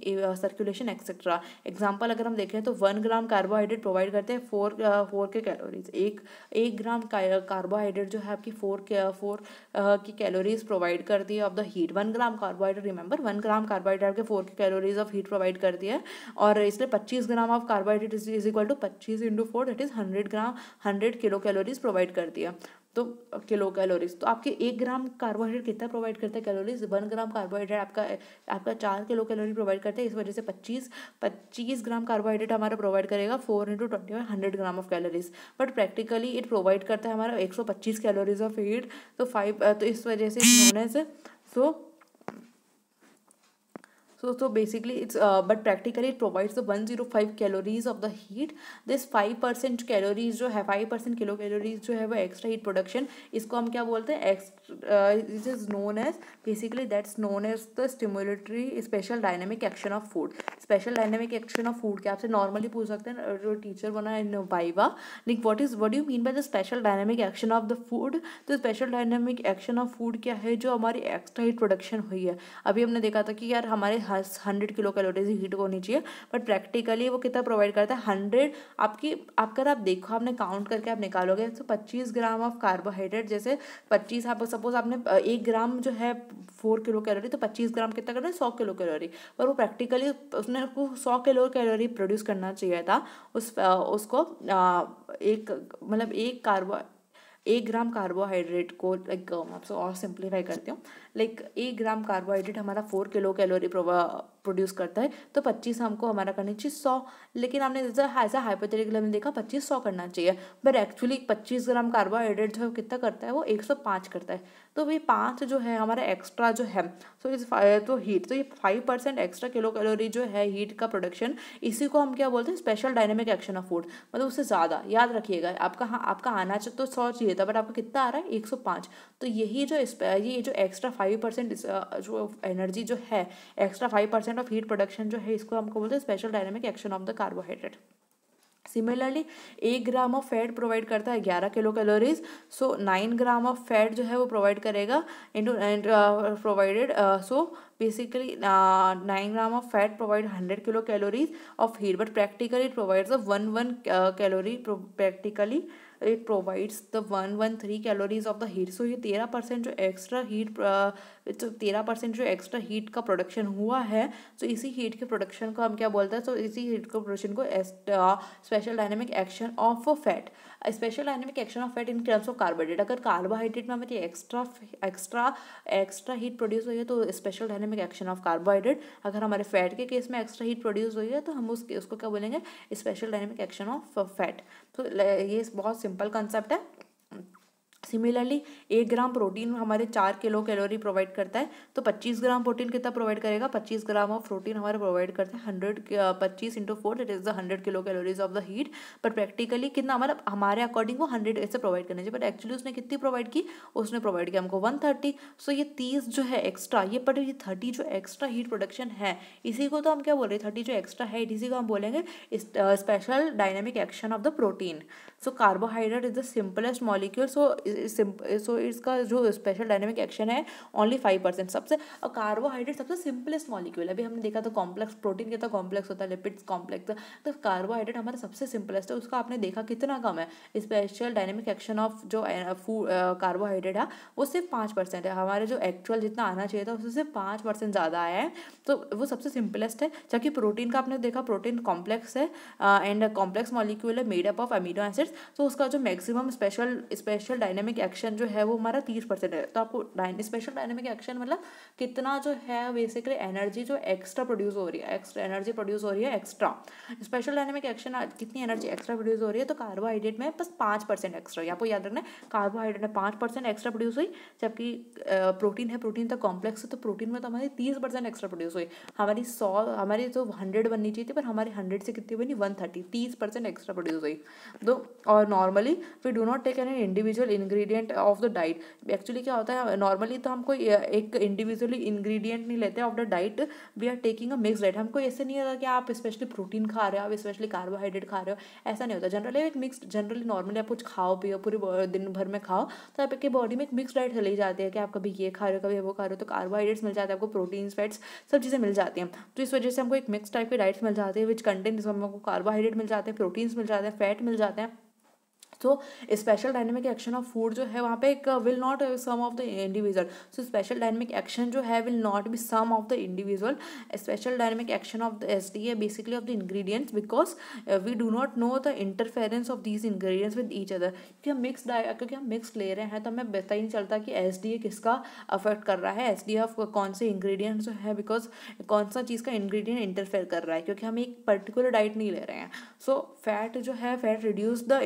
circulation etcetera example अगर हम देखें तो वन ग्राम कार्बोहाइड्रेट प्रोवाइड करते हैं फोर फोर uh, के कैलोरीज एक एक ग्राम कार्बोहाइड्रेट uh, जो है आपकी फोर के फोर की कैलोरीज प्रोवाइड करती है of the heat one gram carbohydrate remember one gram carbo carbohydrate के four calories of heat provide करती है और इसलिए पच्चीस gram of carbohydrate is equal to पच्चीस into four that is hundred gram hundred kilo calories provide करती है तो किलो कैलोरीज तो आपके एक ग्राम कार्बोहाइड्रेट कितना प्रोवाइड करता है कैलोरीज वन ग्राम कार्बोहाइड्रेट आपका आपका चार किलो कैलोरी प्रोवाइड करता है इस वजह से पच्चीस पच्चीस ग्राम कार्बोहाइड्रेट हमारा प्रोवाइड करेगा four into twenty one hundred gram of calories but practically it provide करता है हमारा एक सौ पच्चीस कैलोरीज ऑफ हीट तो फाइव तो इस वजह से होने से so so so basically it's uh, but practically it provides the 105 calories of the heat this 5% calories जो है 5% किलो कैलोरीज जो है वो एक्स्ट्रा हीट प्रोडक्शन इसको हम क्या बोलते हैं x is is known as basically that's known as the stimulatory special dynamic action of food special dynamic action of food के आपसे नॉर्मली पूछ सकते हैं जो टीचर बना in viva like what is what you mean by the special dynamic action of the food तो special dynamic action of food क्या है जो हमारी एक्स्ट्रा हीट प्रोडक्शन हुई है अभी हमने देखा था कि यार हमारे हंड्रेड किलो कैलोरीज हीट होनी चाहिए बट प्रैक्टिकली वो कितना प्रोवाइड करता है हंड्रेड आपकी अगर आप देखो आपने काउंट करके आप निकालोगे तो पच्चीस ग्राम ऑफ कार्बोहाइड्रेट जैसे पच्चीस आप सपोज आपने एक ग्राम जो है फोर किलो कैलोरी तो पच्चीस ग्राम कितना कर रहे हैं सौ किलो कैलोरी पर वो प्रैक्टिकली उसने उसको सौ किलो कैलोरी प्रोड्यूस करना चाहिए था उस उसको एक मतलब एक कार्बो एक ग्राम कार्बोहाइड्रेट को लाइक आपसे और सिंप्लीफाई करती हूँ लाइक एक ग्राम कार्बोहाइड्रेट हमारा फोर किलो कैलोरी प्रोड्यूस करता है तो पच्चीस हमको हमारा करनी चाहिए सौ लेकिन हमने जैसा ऐसा हाइपोथेटिकल हमने देखा पच्चीस सौ करना चाहिए बट एक्चुअली पच्चीस ग्राम कार्बोहाइड्रेट जो है कितना करता है वो एक सौ पाँच करता है तो ये पाँच जो है हमारा एक्स्ट्रा जो है सो इस तो हीट तो ये five percent extra kilo calorie जो है हीट का प्रोडक्शन इसी को हम क्या बोलते हैं special dynamic action of food मतलब उससे ज़्यादा याद रखिएगा आपका हाँ आपका आना चाहिए तो सौ चाहिए था बट आपका कितना आ रहा है एक सौ पाँच तो यही जो ये जो extra five five percent uh, जो एनर्जी जो है extra five percent of heat production जो है इसको हमको बोलते हैं special dynamic action of the carbohydrate similarly एक ग्राम ऑफ फैट प्रोवाइड करता है ग्यारह kilo calories so nine gram of fat जो है वो प्रोवाइड करेगा into provided so basically nine gram of fat provide hundred kilo calories of heat but practically provides a one one calorie practically it provides the one one three calories of the heat so ये तेरह परसेंट जो एक्स्ट्रा तो हीट जो तेरह परसेंट जो एक्स्ट्रा हीट का प्रोडक्शन हुआ है तो so इसी हीट के प्रोडक्शन को हम क्या बोलते हैं तो so इसी हीट के प्रोडक्शन को special dynamic action of fat special dynamic action of fat in terms of carbohydrate अगर कार्बोहाइड्रेट में हमारी extra extra extra heat produce हुई है तो special dynamic action of carbohydrate अगर हमारे फैट के केस में एक्स्ट्रा हीट प्रोड्यूस हुई है तो हम उसके उसको क्या बोलेंगे special dynamic action of fat तो ये बहुत सिंपल कंसेप्ट है सिमिलरली एक ग्राम प्रोटीन हमारे चार किलो कैलोरी प्रोवाइड करता है तो पच्चीस ग्राम प्रोटीन कितना प्रोवाइड करेगा पच्चीस ग्राम ऑफ प्रोटीन हमारे प्रोवाइड करते हैं हंड्रेड पच्चीस into four that is the hundred kilo calories of the heat पर प्रैक्टिकली कितना हमारा हमारे अकॉर्डिंग वो हंड्रेड ऐसे प्रोवाइड करना चाहिए बट एक्चुअली उसने कितनी प्रोवाइड की उसने प्रोवाइड किया हमको वन थर्टी सो ये तीस जो है एक्स्ट्रा ये पर ये थर्टी जो एक्स्ट्रा हीट प्रोडक्शन है इसी को तो हम क्या बोल रहे हैं थर्टी जो एक्स्ट्रा है इसी को हम बोलेंगे special dynamic action of the protein so carbohydrate is the simplest molecule so so इसका जो स्पेशल डायनेमिक एक्शन है ओनली फाइव परसेंट सबसे और कार्बोहाइड्रेट सबसे सिंपलेस्ट मॉलिक्यूल अभी हमने देखा तो कॉम्प्लेक्स प्रोटीन कितना कॉम्प्लेक्स होता है लिपिड्स कॉम्प्लेक्स तो कार्बोहाइड्रेट हमारा सबसे सिंपलेस्ट है उसका आपने देखा कितना कम है स्पेशल डायनेमिक एक्शन ऑफ जो कार्बोहाइड्रेट है वो सिर्फ पाँच परसेंट है हमारे जो एक्चुअल जितना आना चाहिए था उससे सिर्फ पाँच परसेंट ज़्यादा आया है तो वो सबसे सिंपलेस्ट है जबकि प्रोटीन का आपने देखा प्रोटीन कॉम्प्लेक्स है एंड कॉम्प्लेक्स मॉलिक्यूल है made up of amino acid users तो उसका जो maximum special special dynamic action जो है वो हमारा तीस परसेंट है तो आपको स्पेशल डायनेमिक एक्शन मतलब कितना जो है बेसिकली एनर्जी जो एक्स्ट्रा प्रोड्यूस हो रही है एक्स्ट्रा एनर्जी प्रोड्यूस हो रही है एक्स्ट्रा स्पेशल डायनेमिक एक्शन कितनी एनर्जी एक्स्ट्रा प्रोड्यूस हो रही है तो कार्बोहाइड्रेट में बस पाँच परसेंट एक्स्ट्रा आपको याद रखना है कार्बोहाइड्रेट में पाँच परसेंट एक्स्ट्रा प्रोड्यूस हुई जबकि प्रोटीन है प्रोटीन तो कॉम्प्लेक्स है तो प्रोटीन में तो हमारी तीस परसेंट एक्स्ट्रा प्रोड्यूस हुई हमारी सौ हमारी तो हंड्रेड बननी चाहिए थी पर हमारी हंड्रेड से कितनी बनी वन थर्टी तीस परसेंट एक्स्ट्रा प्रोड्यूस हुई तो और normally we do not take an individual ingredient of the diet actually क्या होता है नॉर्मली तो हम कोई एक इंडिविजुअली इंग्रेडिएंट नहीं लेते of the diet we are taking a mix diet हमको ऐसे नहीं होता कि आप स्पेशली प्रोटीन खा रहे हो आप स्पेशली कार्बोहाइड्रेट खा रहे हो ऐसा नहीं होता जनरली एक मिक्स जनरली नॉर्मली आप कुछ खाओ पियो पूरे दिन भर में खाओ तो आपके बॉडी में एक मिक्स डाइट चली जाती है कि आप कभी ये खा रहे हो कभी वो खा रहे हो तो कार्बोहाइड्रेट्स मिल जाते हैं आपको प्रोटीन्स फैट्स सब चीज़ें मिल जाती हैं तो इस वजह से हमको एक मिक्स टाइप के डाइट्स मिल जाती है विच कंटेंट जिसमें हमको कार्बोहाइड्रेट मिल जाते हैं प्रोटीन्स मिल जाते हैं फैट मिल जाते हैं so special dynamic action of food जो है वहाँ पे एक will not sum of the individual so special dynamic action जो है will not be sum of the individual special dynamic action of the S D A basically of the ingredients because we do not know the interference of these ingredients with each other क्योंकि हम मिक्स क्योंकि हम मिक्स ले रहे हैं तो हमें पता ही नहीं चलता कि एस डी ए किसका अफेक्ट कर रहा है एस डी ए ऑफ कौन से इंग्रीडियंट जो है बिकॉज कौन सा चीज़ का इंग्रीडियंट इंटरफेयर कर रहा है क्योंकि हम एक पर्टिकुलर डाइट नहीं ले रहे हैं सो so, फैट जो है फैट रिड्यूस द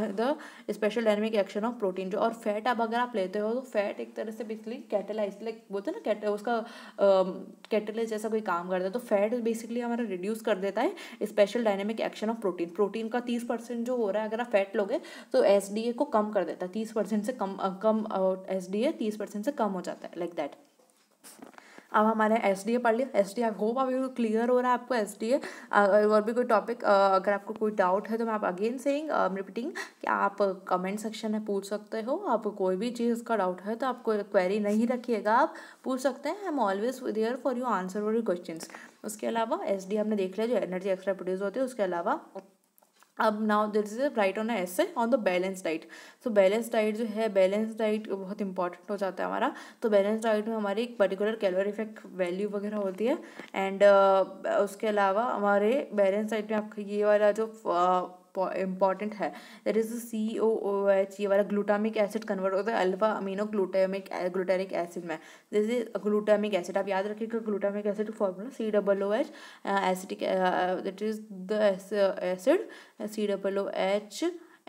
है the special dynamic action of protein जो और फैट अब अगर आप लेते हो तो फैट एक तरह से बेसिकली कैटेलाइज लाइक बोलते हैं ना कैट उसका कैटेलाइज um, जैसा कोई काम करता है तो फैट बेसिकली हमारा रिड्यूस कर देता है special dynamic action of protein protein का तीस परसेंट जो हो रहा है अगर आप फैट लोगे तो एस को कम कर देता है तीस परसेंट से कम कम एस डी ए तीस परसेंट से कम हो जाता है लाइक like दैट अब हमारे एस डी ए पढ़ लिया एस डी आई होप अभी क्लियर तो हो रहा है आपको एस डी ए और भी कोई टॉपिक अगर आपको कोई डाउट है तो मैं आप अगेन सेइंग रिपीटिंग कि आप कमेंट सेक्शन में पूछ सकते हो आप कोई भी चीज़ का डाउट है तो आप कोई क्वेरी नहीं रखिएगा आप पूछ सकते हैं I am always there for you answer for you question उसके अलावा एस डी हमने देख लिया जो एनर्जी एक्स्ट्रा प्रोड्यूस होती है उसके अलावा अब now there is right on a on the balance diet so balance diet जो है बैलेंस डाइट बहुत इंपॉर्टेंट हो जाता है हमारा तो बैलेंस डाइट में हमारी एक पर्टिकुलर कैलोरी इफेक्ट वैल्यू वगैरह होती है एंड uh, उसके अलावा हमारे बैलेंस डाइट में आपका ये वाला जो uh, इंपॉर्टेंट है that is C O O H ये वाला ग्लूटामिक एसिड कन्वर्ट होता है alpha amino glutamic glutaric acid में इज ग्लूटामिक एसिड आप याद रखिएगा glutamic acid formula C double O H acidic that is the acid C double O H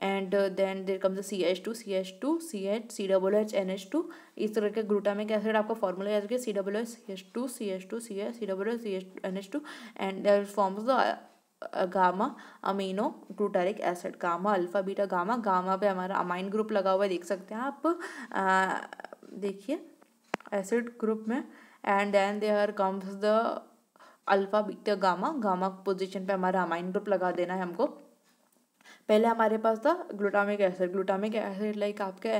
and then there comes C H two C H two C H C double H N H two इस तरह के ग्लूटामिक एसिड आपका फॉर्मूला याद रखिए C double H C H two C H two C H C double H C H N H two and forms the gamma amino glutaric acid gamma alpha beta gamma gamma पे हमारा अमाइन ग्रुप लगा हुआ है देख सकते हैं आप देखिए एसिड ग्रुप में and then there comes the alpha beta gamma gamma position पे हमारा अमाइन ग्रुप लगा देना है हमको पहले हमारे पास था glutamic acid glutamic acid like आपके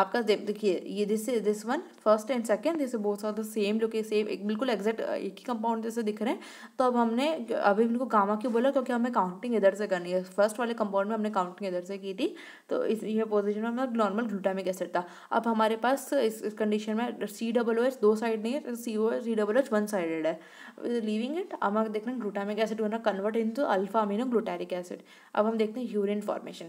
आपका देखिए ये this this one first and second this बहुत आर सेम लुके सेम एक बिल्कुल एग्जैक्ट एक ही कंपाउंड जैसे दिख रहे हैं तो अब हमने अभी उनको गामा क्यों बोला क्योंकि हमें काउंटिंग इधर से करनी है फर्स्ट वाले कंपाउंड में हमने काउंटिंग इधर से की थी तो इस ये पोजिशन में हमारा नॉर्मल ग्लूटामिक एसिड था अब हमारे पास इस कंडीशन में सी डबल ओ एच दो साइड नहीं है C O C double H one sided है लिविंग इट हम हैं ग्लूटामिक एसिड होना convert into alpha amino glutaric acid अब हम देखते हैं urine urine formation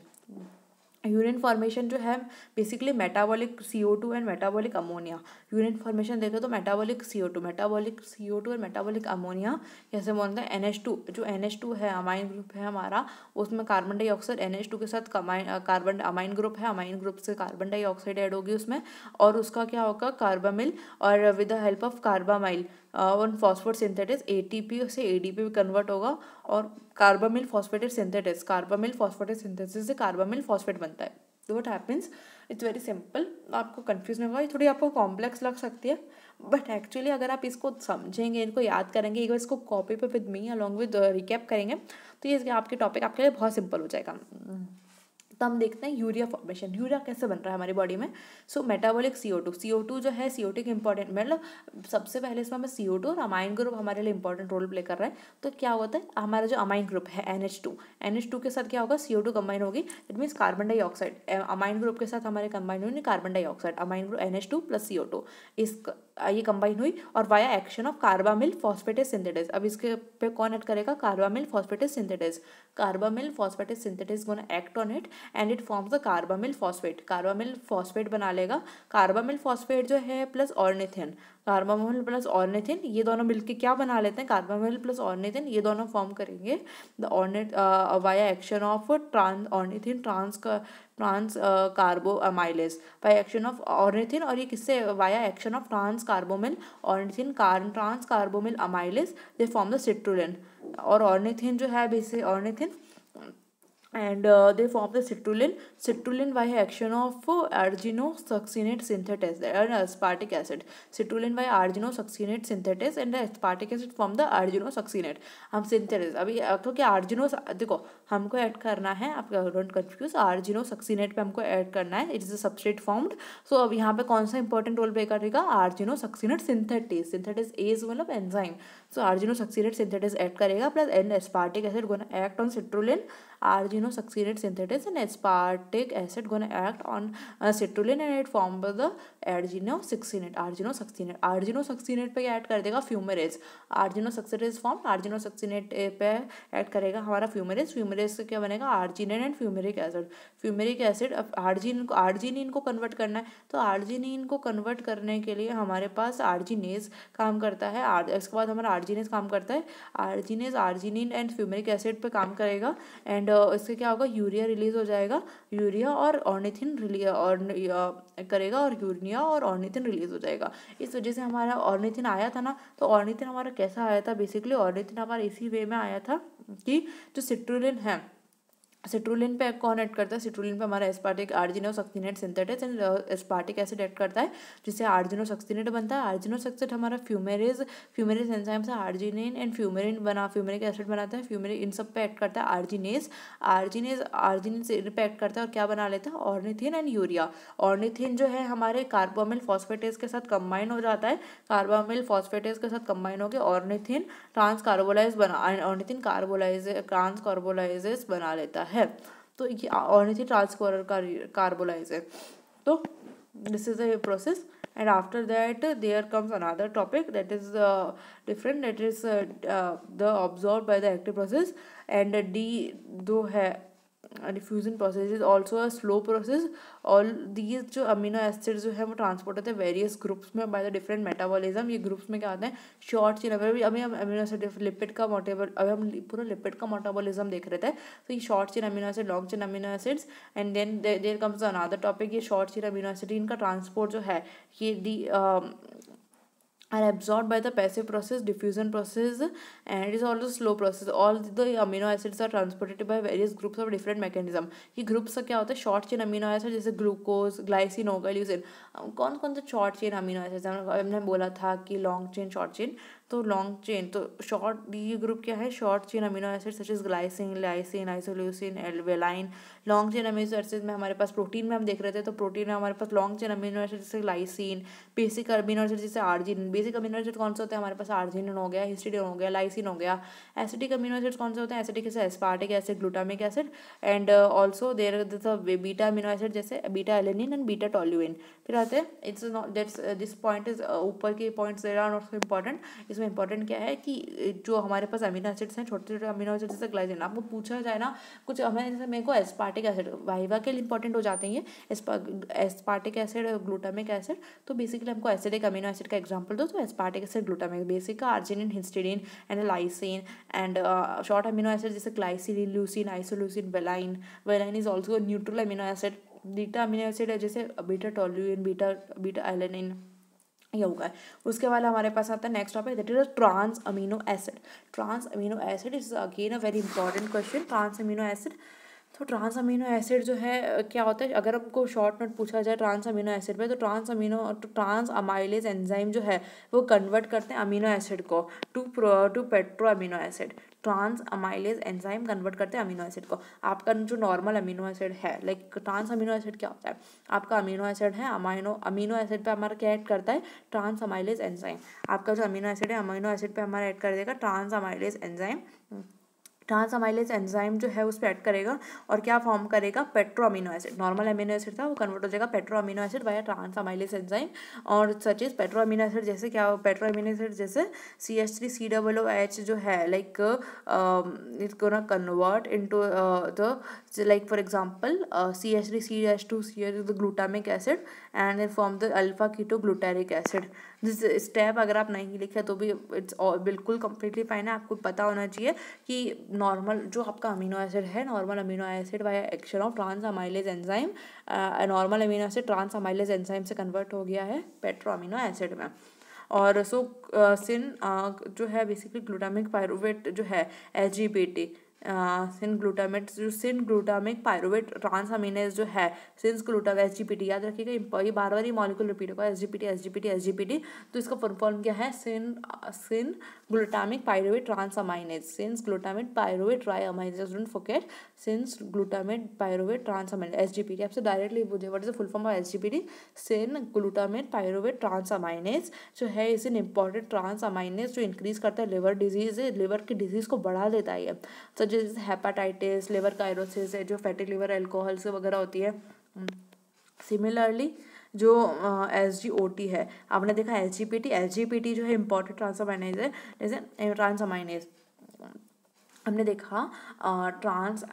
urine formation जो है basically metabolic C O two and metabolic ammonia urine formation देखो तो metabolic C O two metabolic C O two और मेटाबॉलिक अमोनिया जैसे बोलते हैं एन एच टू जो एन एच टू है अमाइन ग्रुप है हमारा उसमें carbon dioxide N H two के साथ कमाइन कार्बन अमाइन ग्रुप है अमाइन ग्रुप से कार्बन डाइऑक्साइड ऐड होगी उसमें और उसका क्या होगा कार्बामिल और with the help of carbamyl one phosphate synthetase P से एडीपी में कन्वर्ट होगा और कार्बामिल फॉस्फेटेड सिंथेटिस कार्बामिल फॉस्फेटेड सिंथेसिस से कार्बामिल फॉस्फेट बनता है तो what happens it's very simple आपको कन्फ्यूज नहीं होगा ये थोड़ी आपको कॉम्प्लेक्स लग सकती है बट एक्चुअली अगर आप इसको समझेंगे इनको याद करेंगे एक बार इसको कॉपी पे with me along with recap करेंगे तो ये आपके टॉपिक आपके लिए बहुत सिंपल हो जाएगा तो हम देखते हैं यूरिया फॉर्मेशन यूरिया कैसे बन रहा है हमारी बॉडी में so metabolic C O two C O two जो है सी ओ टू इंपॉर्टेंट मतलब सबसे पहले इसमें हमें सी ओ टू और अमाइन ग्रुप हमारे लिए इंपॉर्टेंट रोल प्ले कर रहा है तो क्या होता है हमारा जो अमाइन ग्रुप है N H two N H two के साथ क्या होगा सी ओ टू कंबाइन होगी it means carbon dioxide amine group के साथ हमारे कंबाइन होगी carbon dioxide amine group N H two plus C O two इस ये कंबाइन हुई और via action of carbamyl phosphatase synthetase अब इसके पे कौन एक्ट करेगा carbamyl phosphatase synthetase carbamyl phosphatase synthetase gonna act on it and it forms the carbamyl phosphate carbamyl phosphate बना लेगा कार्बामिल फॉस्फेट जो है plus ornithine carbamyl plus ornithine ये दोनों मिलके क्या बना लेते हैं कार्बामोहल प्लस ऑर्निथिन ये दोनों फॉर्म करेंगे the ornate via action of trans ornithine trans trans carbo amylase by action of ornithine और ये किससे via action of trans carbamyl ornithine corn trans carbamyl amylase they form the citrulline और ऑर्निथिन जो है basic ornithine and uh, they form the citrulline citrulline by action of uh, arginosuccinate synthetase and aspartic acid citrulline by arginosuccinate synthetase and the aspartic acid form the arginosuccinate hum synthesis abhi क्योंकि आर्जिनो देखो हमको ऐड करना है आप डोंट कंफ्यूज आर्जिनो सक्सीनेट पे हमको ऐड करना है it is a substrate formed so अब यहाँ पे कौन सा इंपॉर्टेंट रोल प्ले करेगा argino succinate synthetase is as मतलब enzyme so argino succinate synthetase act करेगा plus and aspartic acid gonna act on citrulline argino succinate synthetase and aspartic acid gonna act on citrulline and it form the argino succinate argino succinate argino succinate पर ऐड कर देगा fumarase argino succinate form argino succinate पर ऐड करेगा हमारा फ्यूमरेज फ्यूमरेज से क्या बनेगा arginine and fumaric acid fumaric acid अब आर्जिन को आर्जिनिन को कन्वर्ट करना है तो आर्जिनिन को कन्वर्ट करने के लिए हमारे पास आर्जिनेज काम करता है इसके बाद हमारा आर्जिनेस काम करता है arginase arginine and fumaric acid पे काम करेगा एंड uh, इससे क्या होगा यूरिया रिलीज हो जाएगा यूरिया और ऑर्निथिन रिली और करेगा और यूरिया और ऑर्निथिन रिलीज हो जाएगा इस वजह से हमारा ऑर्निथिन आया था ना तो ऑर्निथिन हमारा कैसा आया था बेसिकली ऑर्निथिन हमारा इसी वे में आया था कि जो सिट्रोलिन है सिट्रुलिन पे कौन ऐड करता है सिट्रुलिन पे हमारा aspartic argino succinate synthetase and aspartic acid add करता है जिससे आर्जिनो सक्सिनेट बनता है आर्जिनो सक्सिनेट हमारा फ्यूमेरिज फ्यूमेरिज एंजाइम से आर्जिनिन एंड फ्यूमेरिन बना फ्यूमेरिक एसिड बनाता है फ्यूमेरिक इन सब पे एड करता है आर्जिन से इन पे एड करता है और क्या बना लेता है ऑर्निथिन एंड यूरिया ऑर्निथिन जो है हमारे कार्बोमिल फॉस्फेटेज के साथ कंबाइन हो जाता है कार्बोमिल फॉस्फेटेज के साथ कंबाइन होकर ऑर्निथिन ट्रांस कार्बोलाइज बना ऑर्निथिन कार्बोलाइज ट्रांस कार्बोलाइजेस बना लेता है है तो ये ऑनिथी ट्रांसफॉर का कार्बोलाइज है तो this is a process and after that there comes another topic that is different that is the absorb by the active process and the दो है diffusion process is also a slow process और दीज जो अमीनो एसिड जो है वो ट्रांसपोर्ट होते हैं वेरियस ग्रुप्स में बाय द डिफरेंट मेटाबॉलिज्म ये ग्रुप्स में क्या आते हैं शॉर्ट चेन अभी अभी हम अमीनो एसिड लिपिड का मोटेबल अभी हम पूरा लिपिड का मोटाबॉलिज्म देख रहे थे तो ये short chain amino acid long chain amino acids and then there comes another topic ये शॉर्ट चेन अमीनो एसिड इनका ट्रांसपोर्ट जो है ये they are absorbed by the passive process diffusion process and it is also slow process all the amino acids are transported by various groups of different mechanism ये groups का क्या होता है short chain amino acids जैसे glucose glycine होगा leucine कौन कौन से short chain amino acids हमने बोला था कि long chain short chain तो long chain तो short ये group क्या है short chain amino acids such as glycine lysine isoleucine एलवेलाइन लॉन्ग चेन अमीनो एसिड में हमारे पास प्रोटीन में हम देख रहे थे तो प्रोटीन में हमारे पास लॉन्ग चेन अमीनो एसिड जैसे लाइसिन बेसिक अमीनो एसिड जैसे आर्जिन बेसिक अमीनो एसिड कौन से होते हैं हमारे पास आर्जिन हो गया हिस्टिडिन हो गया लाइसिन हो गया एसिडिक अमीनो एसिड कौन से होते हैं एसिडिक जैसे aspartic acid glutamic acid and also there beta amino acid जैसे beta alanine and beta toluene फिर आते हैं it's not that's this point is ऊपर के points there are not so important इसमें इंपॉर्टेंट क्या है कि uh, जो हमारे पास अमीनो एसिड्स हैं छोटे छोटे अमीनो एसिड जैसे ग्लाइसिन आपको पूछा जाए ना कुछ हमें जैसे मेरे को एस्पार्टिक एस्पार्टिक एसिड वाइवा के लिए इंपॉर्टेंट हो जाते हैं ये एस्पार्टिक एसिड ग्लूटामिक एसिड तो बेसिकली हमको एसिडिक अमीनो एसिड का एग्जाम्पल दो तो aspartic acid glutamic basic arginine histidine and lysine and short amino acid जैसे glycine leucine isoleucine valine valine is also neutral amino acid beta amino acid है जैसे beta toluene beta beta alanine ये होगा उसके बाद हमारे पास आता है next topic that is trans amino acid trans amino acid is again a very important question trans amino acid तो ट्रांस अमीनो एसिड जो है क्या होता है अगर आपको शॉर्ट नोट पूछा जाए ट्रांस अमीनो एसिड पे तो ट्रांस अमीनो तो ट्रांस अमाइलेज एंजाइम जो है वो कन्वर्ट करते हैं अमीनो एसिड को to pro to petro amino acid trans amylase enzyme convert करते हैं अमीनो एसिड को आपका जो नॉर्मल अमीनो एसिड है लाइक ट्रांस अमीनो एसिड क्या होता है आपका अमीनो एसिड है अमाइनो अमीनो एसिड पे हमारा क्या ऐड करता है ट्रांस अमाइलेज एंजाइम आपका जो अमीनो एसिड है अमीनो एसिड पे हमारा ऐड कर देगा trans amylase enzyme trans amylase enzyme जो है उस पर ऐड करेगा और क्या फॉर्म करेगा petro amino acid normal amino acid था वो कन्वर्ट हो जाएगा petro amino acid by trans amylase enzyme और such is petro amino acid जैसे क्या पेट्रो अमीनो एसिड जैसे C H three C double O H जो है लाइक इट को ना convert to the like for example C H three C H two C H the glutamic acid and form the alpha keto glutaric acid जिस स्टेप अगर आप नहीं लिखे तो भी इट्स बिल्कुल कम्प्लीटली फाइन है आपको पता होना चाहिए कि नॉर्मल जो आपका अमीनो एसिड है normal amino acid via action of trans amylase enzyme normal amino acid trans amylase enzyme से कन्वर्ट हो गया है पेट्रो अमीनो एसिड में और सो सिन जो है बेसिकली ग्लूटामिक पायरुवेट जो है एच जी टी सिन ग्लूटामेट जो सिन ग्लूटामिक पायरोवेट ट्रांसअमीनेस जो है since glutamate S G P T याद रखिएगा ये बार बार ही मॉलिकुल रिपीट होगा S G P T S G P T S G P T तो इसका फुल फॉर्म क्या है sin sin glutamic pyruvate transaminase since glutamate फोकेट since just don't forget since glutamate pyruvate transaminase sgpt आपसे डायरेक्टली पूछे what is the full form of sgpt sin glutamate pyruvate transaminase जो है इज एन इम्पॉर्टेंट ट्रांसअमाइनेज जो इंक्रीज करता है लिवर डिजीज लिवर की डिजीज को बढ़ा देता है सो जैसे हेपाटाइटिस लिवर है जो फैटी लिवर एल्कोहल्स वगैरह होती है सिमिलरली जो एस जी ओ टी है आपने देखा एस जी पी टी जो है इम्पोर्टेंट ट्रांसफर है जैसे ट्रांसफर माइनेज हमने देखा ट्रांस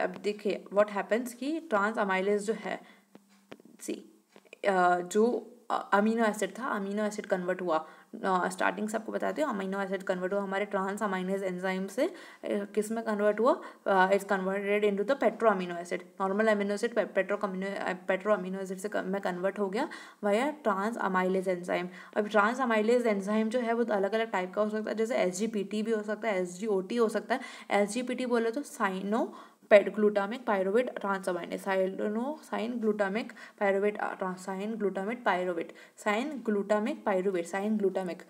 अब देखिए व्हाट हैपेंस कि ट्रांस अमाइलेज जो है सी जो अमीनो एसिड था अमीनो एसिड कन्वर्ट हुआ स्टार्टिंग से आपको बताते हो अमीनो एसिड कन्वर्ट हुआ हमारे ट्रांस अमाइनस एंजाइम से किस में कन्वर्ट हुआ it's converted into the petro amino acid normal amino acid petro petro amino acid से में कन्वर्ट हो गया वह ट्रांस अमाइलेज एंजाइम अब ट्रांस अमाइलेज एंजाइम जो है वो अलग अलग टाइप का हो सकता है जैसे एस भी हो सकता है एस हो सकता है एस बोले तो साइनो पेड ग्लूटामिक पायरोवेट ट्रांसवाइन साइन ग्लूटामिक पायरोवेट साइन ग्लूटामेट पायरोवेट साइन ग्लूटामिक पायरोवेट साइन ग्लूटामिक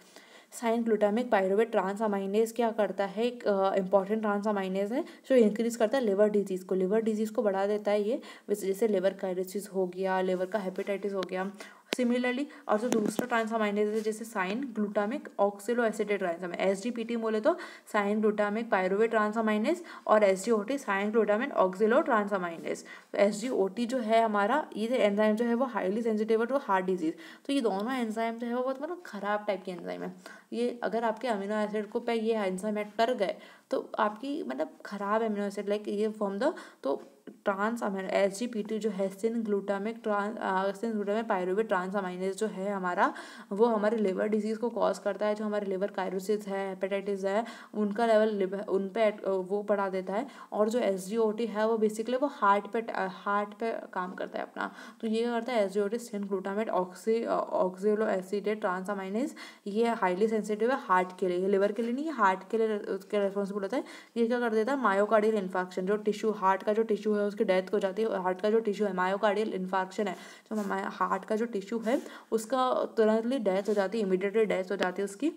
साइन ग्लूटामिक पायरोवेट ट्रांसअमाइनेज क्या करता है एक इंपॉर्टेंट ट्रांसअमाइनेज है जो इंक्रीज करता है लिवर डिजीज़ को लिवर डिजीज़ को बढ़ा देता है ये जैसे लिवर का हो गया लिवर का हेपेटाइटिस हो गया सिमिलरली और जो दूसरा ट्रांसफामाइनेज जैसे साइन ग्लूटामिक ऑक्सिलो एसिडेड ट्रांसफाइन एस डी पी टी बोले तो साइन ग्लूटामिक पायरोवे ट्रांसफामाइनेज और एस जी ओ टी साइन ग्लूटामिन ऑक्सिलो ट्रांसफामाइनेज तो एस जी ओ टी जो है हमारा ये एंजाइम जो है वो highly sensitive to heart disease तो ये दोनों एंजाइम जो है वो बहुत मतलब खराब टाइप के एंजाइम है ये अगर आपके अमीनो एसिड को पे ये एंजाइम एड कर गए तो आपकी मतलब खराब एमिनो एसिड लाइक ये फॉर्म द तो transaminase S G P T जो है सिन ग्लूटामिक ट्रांस सिन ग्लूटामिक पायरुवेट ट्रांस अमाइनस जो है हमारा वो हमारे लिवर डिजीज़ को कॉज करता है जो हमारे लिवर कायरोसिस है हेपेटाइटिस है उनका लेवल उन पर वो बढ़ा देता है और जो एस जी ओ टी है वो बेसिकली वो हार्ट पे हार्ट पे काम करता है अपना तो ये करता है एस जी ओ टी सिन glutamate oxy oxaloacetate transaminase ये हाईली सेंसिटिव है हार्ट के लिए लिवर के लिए नहीं हार्ट के लिए उसके रेस्पॉन्सिबल होता है ये क्या कर देता है मायोकार्डियल इन्फेक्शन जो टिश्यू हार्ट का जो टिश्यू है उसकी डेथ हो जाती है और हार्ट का जो टिश्यू है मायोकार्डियल इन्फार्क्शन है जो हार्ट का जो टिश्यू है उसका तुरंतली डेथ हो जाती है इमिडिएटली डेथ हो जाती है उसकी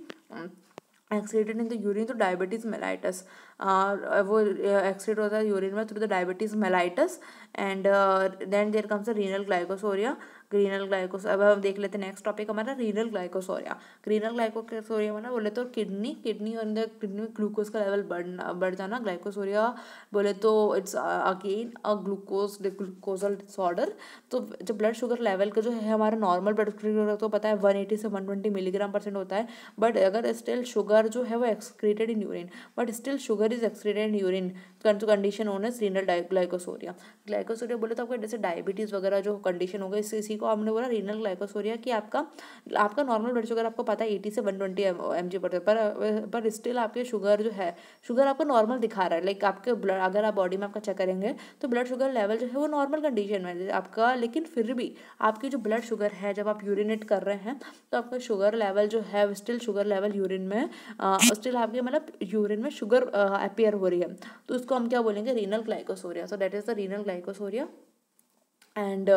एक्सीडेंट इन द यूरिन तो डायबिटीज़ मेलाइटस वो एक्सीडेंट होता है यूरिन में through the diabetes mellitus and then there comes renal glycosuria renal ग्लाइकोस अब हम देख लेते हैं नेक्स्ट टॉपिक हमारा रीनल ग्लाइकोसोरिया ग्रीनल ग्लाइकोसोरिया मतलब बोले तो किडनी किडनी और अंदर किडनी में ग्लूकोज का लेवल बढ़ना बढ़ जाना ग्लाइकोसोरिया बोले तो it's again a glucose glucosal disorder तो जो ब्लड शुगर लेवल का जो है हमारा नॉर्मल ब्लड शुगर तो पता है वन एटी से वन ट्वेंटी मिलीग्राम परसेंट होता है बट अगर स्टिल शुगर जो है वो excreted in urine but still sugar is excreted in urine condition होना है रीनल ग्लाइकोसोरिया ग्लाइकोसोरिया बोले तो आपका जैसे डायबिटीज़ वगैरह जो कंडीशन होगा इस इसी को हमने बोला रीनल ग्लाइकोसोरिया कि आपका आपका नॉर्मल ब्लड शुगर आपको पता है एटी से वन ट्वेंटी एम जी पर पर स्टिल आपके शुगर जो है शुगर आपको नॉर्मल दिखा रहा है लाइक आपके ब्लड अगर आप बॉडी में आपका चेक करेंगे तो ब्लड शुगर लेवल जो है वो नॉर्मल कंडीशन में आपका लेकिन फिर भी आपकी जो ब्लड शुगर है जब आप यूरिनेट कर रहे हैं तो आपका शुगर लेवल जो है स्टिल शुगर लेवल यूरिन में स्टिल आपके मतलब यूरिन में शुगर अपेयर हो रही है तो इसको हम क्या बोलेंगे renal glycosuria so that is the renal glycosuria and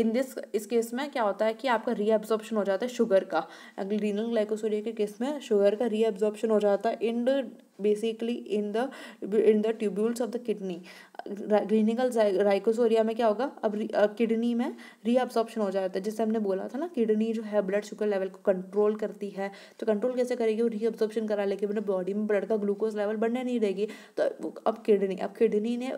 in this इस केस में क्या होता है कि आपका रीएब्जॉर्प्शन हो जाता है शुगर का रीनल ग्लाइकोसोरिया के केस में शुगर का रीएब्जॉर्प्शन हो जाता है in the basically in the in the tubules of the kidney renal glycosuria में क्या होगा अब किडनी में रीअब्सॉर्प्शन हो जाता है जिससे हमने बोला था ना किडनी जो है ब्लड शुगर लेवल को कंट्रोल करती है तो कंट्रोल कैसे करेगी वो रीअब्सॉर्प्शन करा लेके अपने बॉडी में ब्लड का ग्लूकोज लेवल बढ़ने नहीं देगी तो अब किडनी अब किडनी ने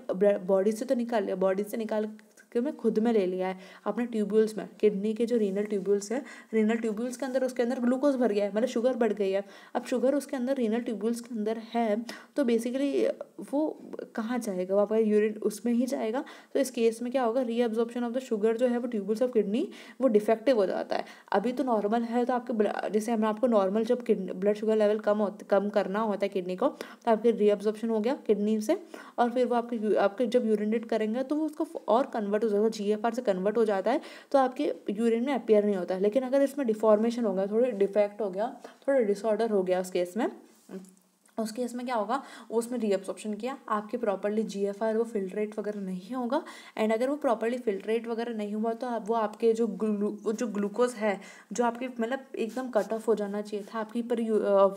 बॉडी से तो निकाल लिया बॉडी से निकाल कि मैं खुद में ले लिया है अपने ट्यूब्यूल्स में किडनी के जो रीनल ट्यूब्यूल्स है रीनल ट्यूब्यूल्स के अंदर उसके अंदर ग्लूकोज भर गया है मतलब शुगर बढ़ गई है अब शुगर उसके अंदर रीनल ट्यूब्यूल्स के अंदर है तो बेसिकली वो कहाँ जाएगा वो पर यूरिन उसमें ही जाएगा तो इस केस में क्या होगा रीअब्जॉर्प्शन ऑफ द शुगर जो है वो ट्यूब्यूल्स ऑफ किडनी वो डिफेक्टिव हो जाता है अभी तो नॉर्मल है तो आपके जैसे हमने आपको नॉर्मल जब ब्लड शुगर लेवल कम होता कम करना होता है किडनी को तो आपके रीअब्जॉर्प्शन हो गया किडनी से और फिर वो आपके आपके जब यूरिनेट करेंगे तो वो उसको और कन्वर्ट कन्वर्ट हो जाता है जी एफ आर से कन्वर्ट हो जाता है तो आपके यूरिन में अपेयर नहीं होता है लेकिन अगर इसमें डिफॉर्मेशन हो गया थोड़ा डिफेक्ट हो गया थोड़ा डिसऑर्डर हो गया उस केस में उस केस में क्या होगा उसमें रीअब्सॉप्शन किया आपके प्रॉपरली जी एफ आर वो फिल्ट्रेट वगैरह नहीं होगा एंड अगर वो प्रॉपरली फिल्ट्रेट वगैरह नहीं हुआ तो आप वो आपके जो ग्लू जो ग्लूकोज है जो आपके मतलब एकदम कट ऑफ हो जाना चाहिए था आपकी पर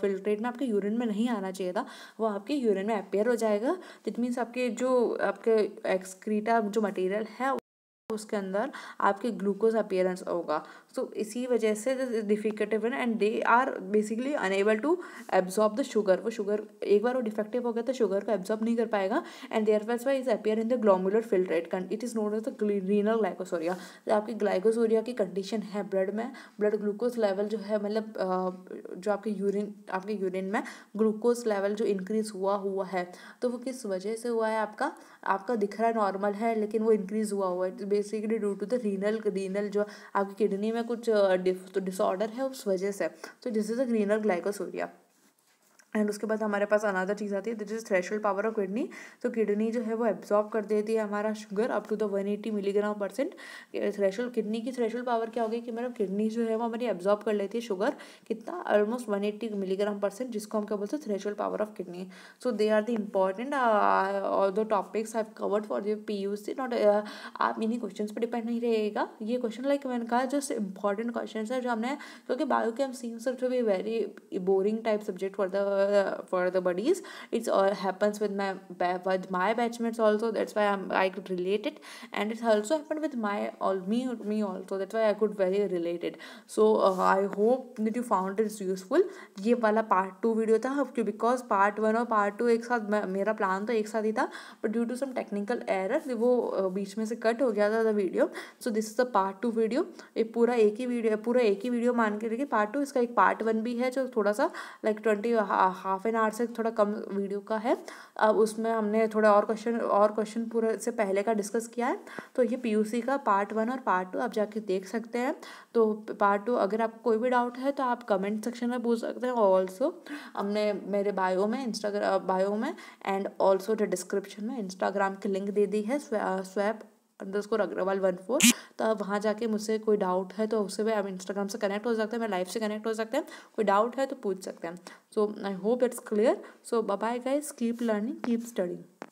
फिल्ट्रेट में आपके यूरिन में नहीं आना चाहिए था वो आपके यूरिन में अपेयर हो जाएगा दिट मीन्स आपके जो आपके एक्सक्रीटा जो मटेरियल है उसके अंदर आपके ग्लूकोज अपेयरेंस होगा सो इसी वजह से डिफिकेटिव है and they are basically unable to absorb the sugar वो शुगर एक बार वो डिफेक्टिव हो गया तो शुगर को एब्जॉर्ब नहीं कर पाएगा and there was why is appear in the glomerular filtrate it is not as the renal glycosuria जो आपकी ग्लाइकोसोरिया की कंडीशन है ब्लड में ब्लड ग्लूकोज लेवल जो है मतलब जो आपके यूरिन आपके यूरिन में ग्लूकोज लेवल जो इंक्रीज हुआ हुआ है तो वो किस वजह से हुआ है आपका आपका दिख रहा नॉर्मल है लेकिन वो इंक्रीज हुआ हुआ है basically due to the renal renal जो आपकी किडनी में कुछ डिसऑर्डर तो है उस वजह से तो this is a renal glycosuria and उसके बाद हमारे पास अनादर चीज़ आती है that is threshold power of kidney तो किडनी जो है वो एब्जॉर्ब कर देती है हमारा sugar up to the one eighty milligram percent threshold kidney की थ्रेशल पावर क्या होगी कि मेरा किडनी जो है वो हमारी एब्जॉर्ब कर लेती है शुगर कितना almost one eighty milligram percent जिसको हम क्या बोलते हैं threshold power of kidney so they are the important all the topics I covered for the P U C not आप इन्हीं क्वेश्चन पर डिपेंड नहीं रहेगा ये क्वेश्चन लाइक मैंने कहा जस्ट इंपॉर्टेंट क्वेश्चन है जो हमने क्योंकि बायो के हम सीन भी very boring type subject for the for for the buddies it's all happens with my with my batchmates also that's why i'm i could relate it and it also happened with my all me me also that's why i could very relate it so uh, i hope that you found it useful ye wala ये वाला part two because part 1 part part 2 ek sath mera plan to ek sath hi tha but due to some technical error technical error beech mein se cut ho gaya tha the video so this is the part 2 video ये pura ek hi video pura ek hi video मान के देखिए पार्ट टू इसका एक पार्ट वन भी है जो थोड़ा सा like twenty half an hour से थोड़ा कम वीडियो का है अब उसमें हमने थोड़ा और क्वेश्चन और क्वेश्चन पूरे से पहले का डिस्कस किया है तो ये पीयूसी का पार्ट वन और पार्ट टू आप जाके देख सकते हैं तो पार्ट टू अगर आपको कोई भी डाउट है तो आप कमेंट सेक्शन में पूछ सकते हैं ऑल्सो हमने मेरे बायो में इंस्टाग्राम बायो में एंड ऑल्सो डिस्क्रिप्शन में इंस्टाग्राम की लिंक दे दी है swap underscore Agarwal one four तो अब वहाँ जाके मुझसे कोई डाउट है तो उससे भी आप इंस्टाग्राम से कनेक्ट हो सकते हैं मैं लाइव से कनेक्ट हो सकते हैं कोई डाउट है तो पूछ सकते हैं so I hope it's clear so bye guys keep learning keep studying